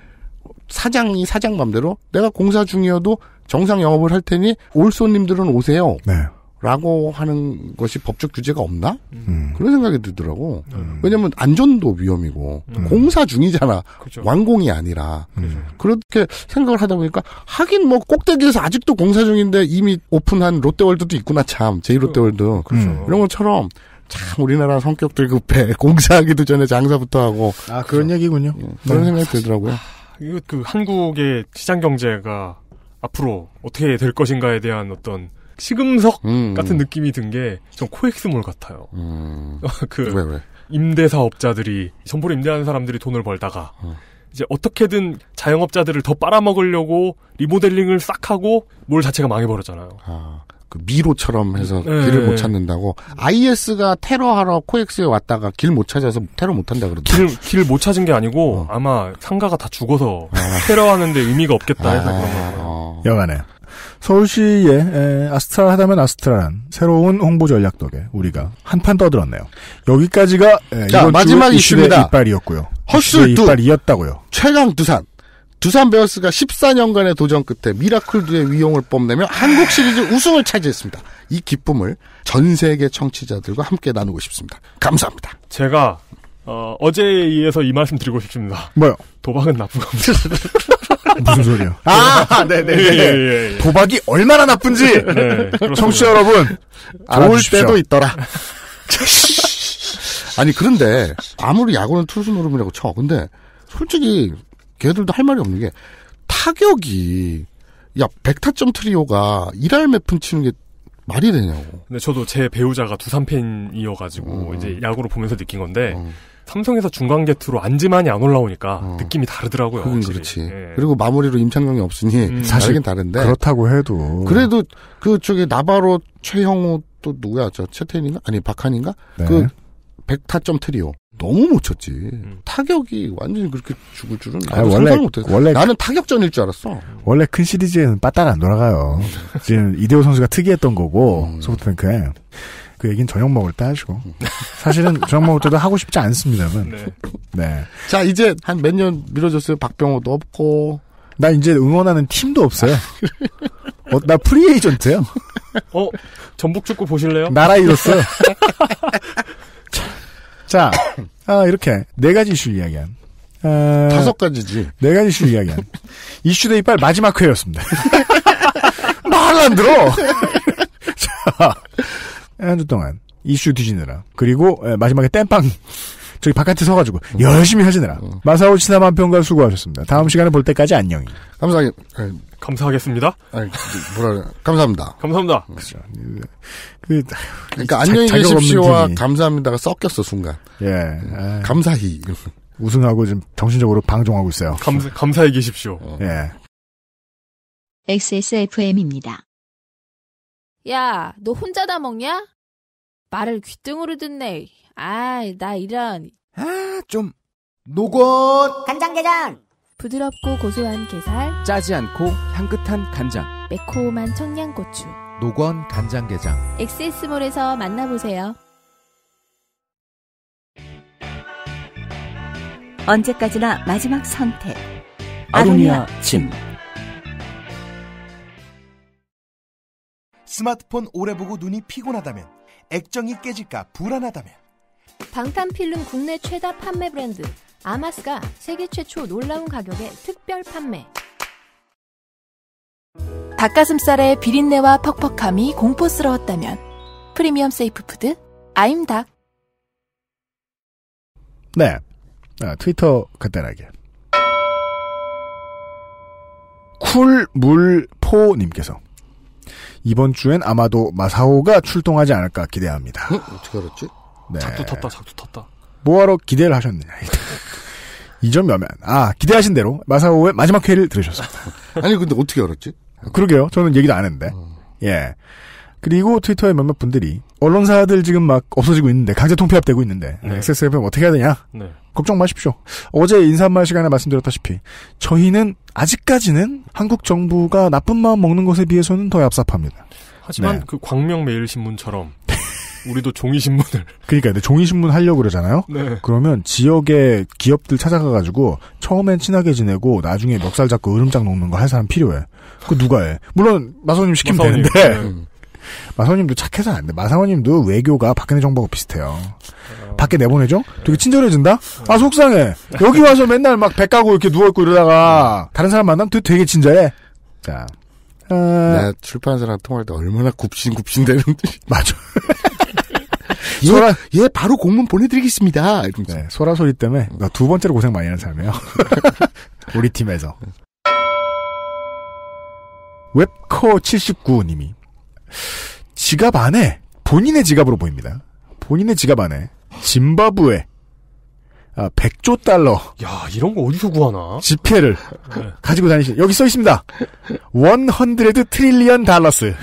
사장이 사장 맘대로 내가 공사 중이어도 정상 영업을 할 테니 올 손님들은 오세요. 네. 라고 하는 것이 법적 규제가 없나? 음. 음. 그런 생각이 들더라고. 음. 왜냐면 안전도 위험이고 음. 공사 중이잖아. 그쵸. 완공이 아니라. 그쵸. 그렇게 생각을 하다 보니까 하긴 뭐 꼭대기에서 아직도 공사 중인데 이미 오픈한 롯데월드도 있구나 참. 제이롯데월드 그, 이런 것처럼 참 우리나라 성격들 급해. 그 공사하기도 전에 장사부터 하고. 아 그런 그래서, 얘기군요. 예, 그런 네. 생각이 들더라고요. 아, 이거 그 한국의 시장 경제가 앞으로 어떻게 될 것인가에 대한 어떤 시금석 음, 음. 같은 느낌이 든 게 좀 코엑스몰 같아요. 음. 그 왜, 왜? 임대 사업자들이 정보를 임대하는 사람들이 돈을 벌다가 어. 이제 어떻게든 자영업자들을 더 빨아먹으려고 리모델링을 싹 하고 뭘 자체가 망해버렸잖아요. 아, 그 미로처럼 해서 네. 길을 못 예. 찾는다고 IS가 테러하러 코엑스에 왔다가 길 못 찾아서 테러 못 한다 그러더라고. 길길 못 찾은 게 아니고 어. 아마 상가가 다 죽어서 아. 테러하는데 의미가 없겠다 해서 아. 그런 거예요. 어. 여간에 서울시의 아스트라 하다면 아스트라란 새로운 홍보 전략 덕에 우리가 한 판 떠들었네요. 여기까지가 자, 이번 마지막 이슈입니다. 이빨이었고요. 헛술두 이빨이었다고요. 최강 두산 두산 베어스가 14년간의 도전 끝에 미라클드의 위용을 뽐내며 한국 시리즈 우승을 차지했습니다. 이 기쁨을 전 세계 청취자들과 함께 나누고 싶습니다. 감사합니다. 제가 어, 어제에 의해서 이 말씀 드리고 싶습니다. 뭐요? 도박은 나쁜 겁니다. 무슨 소리야? 아, 네네. 네, 네. 예, 예, 예, 도박이 얼마나 나쁜지 네, 청취자 여러분 좋을 때도 있더라. 아니 그런데 아무리 야구는 투수 노름이라고 쳐. 근데 솔직히 걔들도 할 말이 없는 게 타격이 야 백타점 트리오가 이랄 매픈 치는 게 말이 되냐고. 근데 저도 제 배우자가 두산 팬이어가지고 음. 음. 이제 야구를 보면서 느낀 건데 음. 삼성에서 중간 게트로 안지만이 안 올라오니까 어. 느낌이 다르더라고요. 그건 그렇지. 예. 그리고 마무리로 임창용이 없으니 음. 사실은 다른데 그렇다고 해도 그래도 그쪽에 나바로 최형우 또 누구야 저최태인인가 아니 박한인가 네. 그 백타점 트리오 너무 못 쳤지. 음. 타격이 완전히 그렇게 죽을 줄은 아, 원래 못했어. 원래 나는 타격전일 줄 알았어. 원래 큰 시리즈에는 빠따가 안 돌아가요. 지금 이대호 선수가 특이했던 거고 음. 소프트뱅크에 그 얘기는 저녁 먹을 때 하시고 음. 사실은 저녁 먹을 때도 하고 싶지 않습니다만. 네. 네. 자 이제 한 몇 년 미뤄졌어요. 박병호도 없고 나 이제 응원하는 팀도 없어요. 어, 나 프리에이전트요. 어 전북 축구 보실래요? 나라 잃었어 자, 아, 이렇게 네 가지 이슈를 이야기한. 아, 다섯 가지지. 네 가지 이슈를 이야기한. 이슈데이 빨 마지막 회였습니다. 말을 안 들어! 자, 한 주 동안 이슈 뒤지느라. 그리고 예, 마지막에 땜빵. 저기 바깥에 서가지고 열심히 하시느라 음. 마사오 치나만 평가 수고하셨습니다. 다음 시간에 볼 때까지 안녕히. 감사하게 아니, 예. 감사하겠습니다. 아니, 뭐라 감사합니다. 감사합니다. 음. 그렇죠. 그, 그 그러니까 안녕히 계십시오와 감사합니다가 섞였어 순간. 예. 음. 아, 감사히 우승하고 지금 정신적으로 방종하고 있어요. 감사 감사히 계십시오. 어. 예. XSFM입니다. 야, 너 혼자 다 먹냐? 말을 귀등으로 듣네. 아, 이나 이런. 아, 좀 노곤 간장게장 부드럽고 고소한 게살 짜지 않고 향긋한 간장 매콤한 청양고추 노건 간장게장 엑세스몰에서 만나보세요 언제까지나 마지막 선택 아로니아 침 스마트폰 오래 보고 눈이 피곤하다면 액정이 깨질까 불안하다면 방탄필름 국내 최다 판매 브랜드 아마스가 세계 최초 놀라운 가격에 특별 판매. 닭가슴살의 비린내와 퍽퍽함이 공포스러웠다면 프리미엄 세이프 푸드 아임닭. 네. 아, 트위터 간단하게. 쿨물포님께서 이번 주엔 아마도 마사오가 출동하지 않을까 기대합니다. 응? 어, 어떻게 알았지? 네. 작두 텄다, 작두 텄다. 뭐하러 기대를 하셨느냐. 이점 여면. 아, 기대하신 대로 마사오의 마지막 회를 들으셨습니다. 아니, 근데 어떻게 알았지? 그러게요. 저는 얘기도 안 했는데. 어. 예. 그리고 트위터에 몇몇 분들이 언론사들 지금 막 없어지고 있는데 강제 통폐합되고 있는데 네. XSFM 어떻게 해야 되냐? 네. 걱정 마십시오. 어제 인사말 시간에 말씀드렸다시피 저희는 아직까지는 한국 정부가 나쁜 마음 먹는 것에 비해서는 더 얍삽합니다. 하지만 네. 그 광명매일신문처럼 우리도 종이신문을. 그러니까 근 종이신문 하려고 그러잖아요. 네. 그러면 지역의 기업들 찾아가가지고 처음엔 친하게 지내고 나중에 멱살 잡고 으름장 녹는 거 할 사람 필요해. 그 누가 해? 물론 마선님 사 시키면 마사오님. 되는데. 네. 마사원님도 착해서 안 돼. 마사원님도 외교가 박근혜 정부하고 비슷해요. 어... 밖에 내보내죠? 네. 되게 친절해진다? 아, 속상해. 여기 와서 맨날 막 배 까고 이렇게 누워있고 이러다가 다른 사람 만나면 되게 친절해. 자. 어... 내가 출판사랑 통화할 때 얼마나 굽신굽신 되는지. 맞아. 예, 소라, 예, 바로 공문 보내드리겠습니다. 네, 소라 소리 때문에 두 번째로 고생 많이 하는 사람이에요. 우리 팀에서. 웹커79님이 지갑 안에 본인의 지갑으로 보입니다. 본인의 지갑 안에 짐바브웨 100조 아, 달러. 야, 이런 거 어디서 구하나? 지폐를 네. 가지고 다니시 여기 써 있습니다. 100 트릴리언 달러스.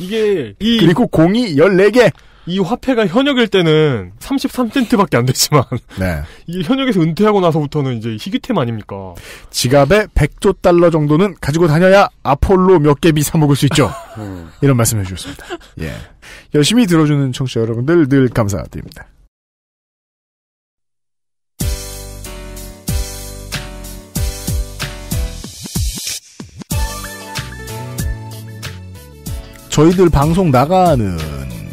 이게 이 그리고 공이 14개. 이 화폐가 현역일 때는 33센트밖에 안 됐지만 네. 이 현역에서 은퇴하고 나서부터는 이제 희귀템 아닙니까? 지갑에 100조 달러 정도는 가지고 다녀야 아폴로 몇 개비 사 먹을 수 있죠. 음. 이런 말씀해 주셨습니다. 예. 열심히 들어주는 청취자 여러분들 늘 감사드립니다. 저희들 방송 나가는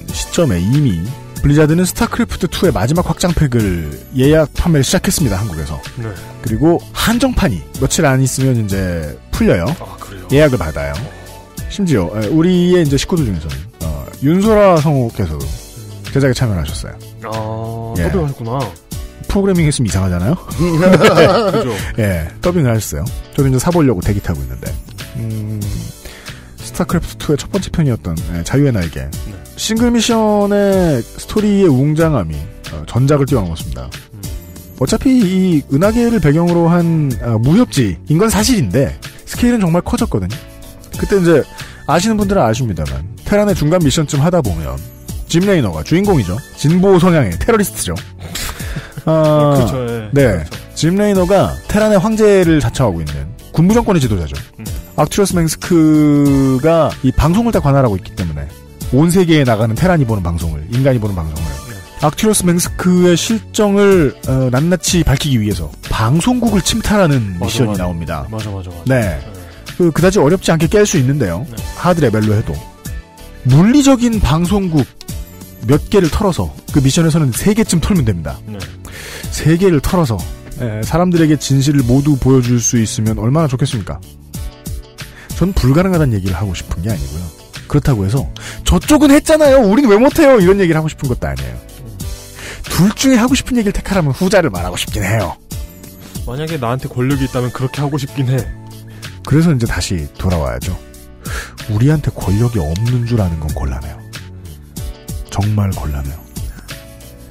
시점에 이미 블리자드는 스타크래프트 2의 마지막 확장팩을 예약 판매를 시작했습니다 한국에서. 네. 그리고 한정판이 며칠 안 있으면 이제 풀려요. 아, 예약을 받아요. 심지어 우리의 이제 식구들 중에서는 어, 윤소라 성우께서도 제작에 참여하셨어요. 아 예. 더빙하셨구나. 프로그래밍 했으면 이상하잖아요. 그죠. 예, 더빙을 하셨어요. 저도 이제 사보려고 대기 타고 있는데. 음... 스타크래프트2의 첫 번째 편이었던 네, 자유의 날개. 네. 싱글 미션의 스토리의 웅장함이 어, 전작을 뛰어넘었습니다. 음. 어차피 이 은하계를 배경으로 한 어, 아, 무협지인 건 사실인데 스케일은 정말 커졌거든요. 그때 이제 아시는 분들은 아십니다만 테란의 중간 미션쯤 하다 보면 짐 레이너가 주인공이죠. 진보 성향의 테러리스트죠. 아, 그렇죠, 예. 네. 그렇죠. 짐 레이너가 테란의 황제를 자처하고 있는 군부 정권의 지도자죠. 음. 악튜러스 맹스크가 이 방송을 다 관할하고 있기 때문에 온 세계에 나가는 테란이 보는 방송을 인간이 보는 방송을 악튜러스 맹스크의 실정을 어, 낱낱이 밝히기 위해서 방송국을 침탈하는 맞아, 미션이 맞아. 나옵니다. 맞아 맞아 맞아. 네. 그, 그다지 어렵지 않게 깰 수 있는데요. 네. 하드 레벨로 해도 물리적인 방송국 몇 개를 털어서 그 미션에서는 세 개쯤 털면 됩니다. 네. 세 개를 털어서 예, 사람들에게 진실을 모두 보여줄 수 있으면 얼마나 좋겠습니까? 전 불가능하다는 얘기를 하고 싶은 게 아니고요. 그렇다고 해서 저쪽은 했잖아요. 우린 왜 못해요. 이런 얘기를 하고 싶은 것도 아니에요. 둘 중에 하고 싶은 얘기를 택하라면 후자를 말하고 싶긴 해요. 만약에 나한테 권력이 있다면 그렇게 하고 싶긴 해. 그래서 이제 다시 돌아와야죠. 우리한테 권력이 없는 줄 아는 건 곤란해요. 정말 곤란해요.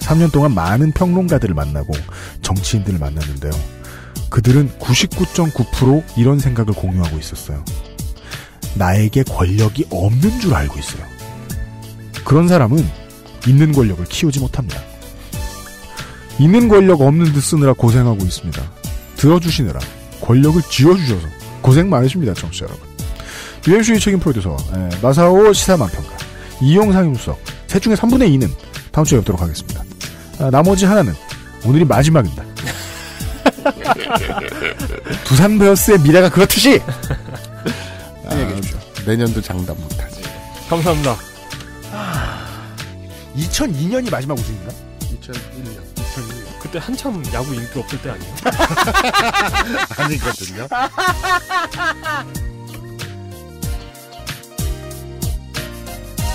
3년 동안 많은 평론가들을 만나고 정치인들을 만났는데요. 그들은 99.9% 이런 생각을 공유하고 있었어요. 나에게 권력이 없는 줄 알고 있어요. 그런 사람은 있는 권력을 키우지 못합니다. 있는 권력 없는 듯 쓰느라 고생하고 있습니다. 들어주시느라 권력을 지어주셔서 고생 많으십니다, 청취자 여러분. UMC의 책임 프로듀서 예, 마사오 시사만평가 이용상임수석 셋 중에 3분의 2는 다음 주에 뵙도록 하겠습니다. 아, 나머지 하나는 오늘이 마지막입니다. 두산 베어스의 미래가 그렇듯이 네, 아, 내년도 장담 못하지. 감사합니다. 2002년이 아, 마지막 우승인가? 2001년. 그때 한참 야구 인기 없을 때 아니에요? 아니거든요.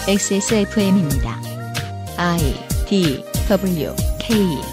XSFM입니다. I D W K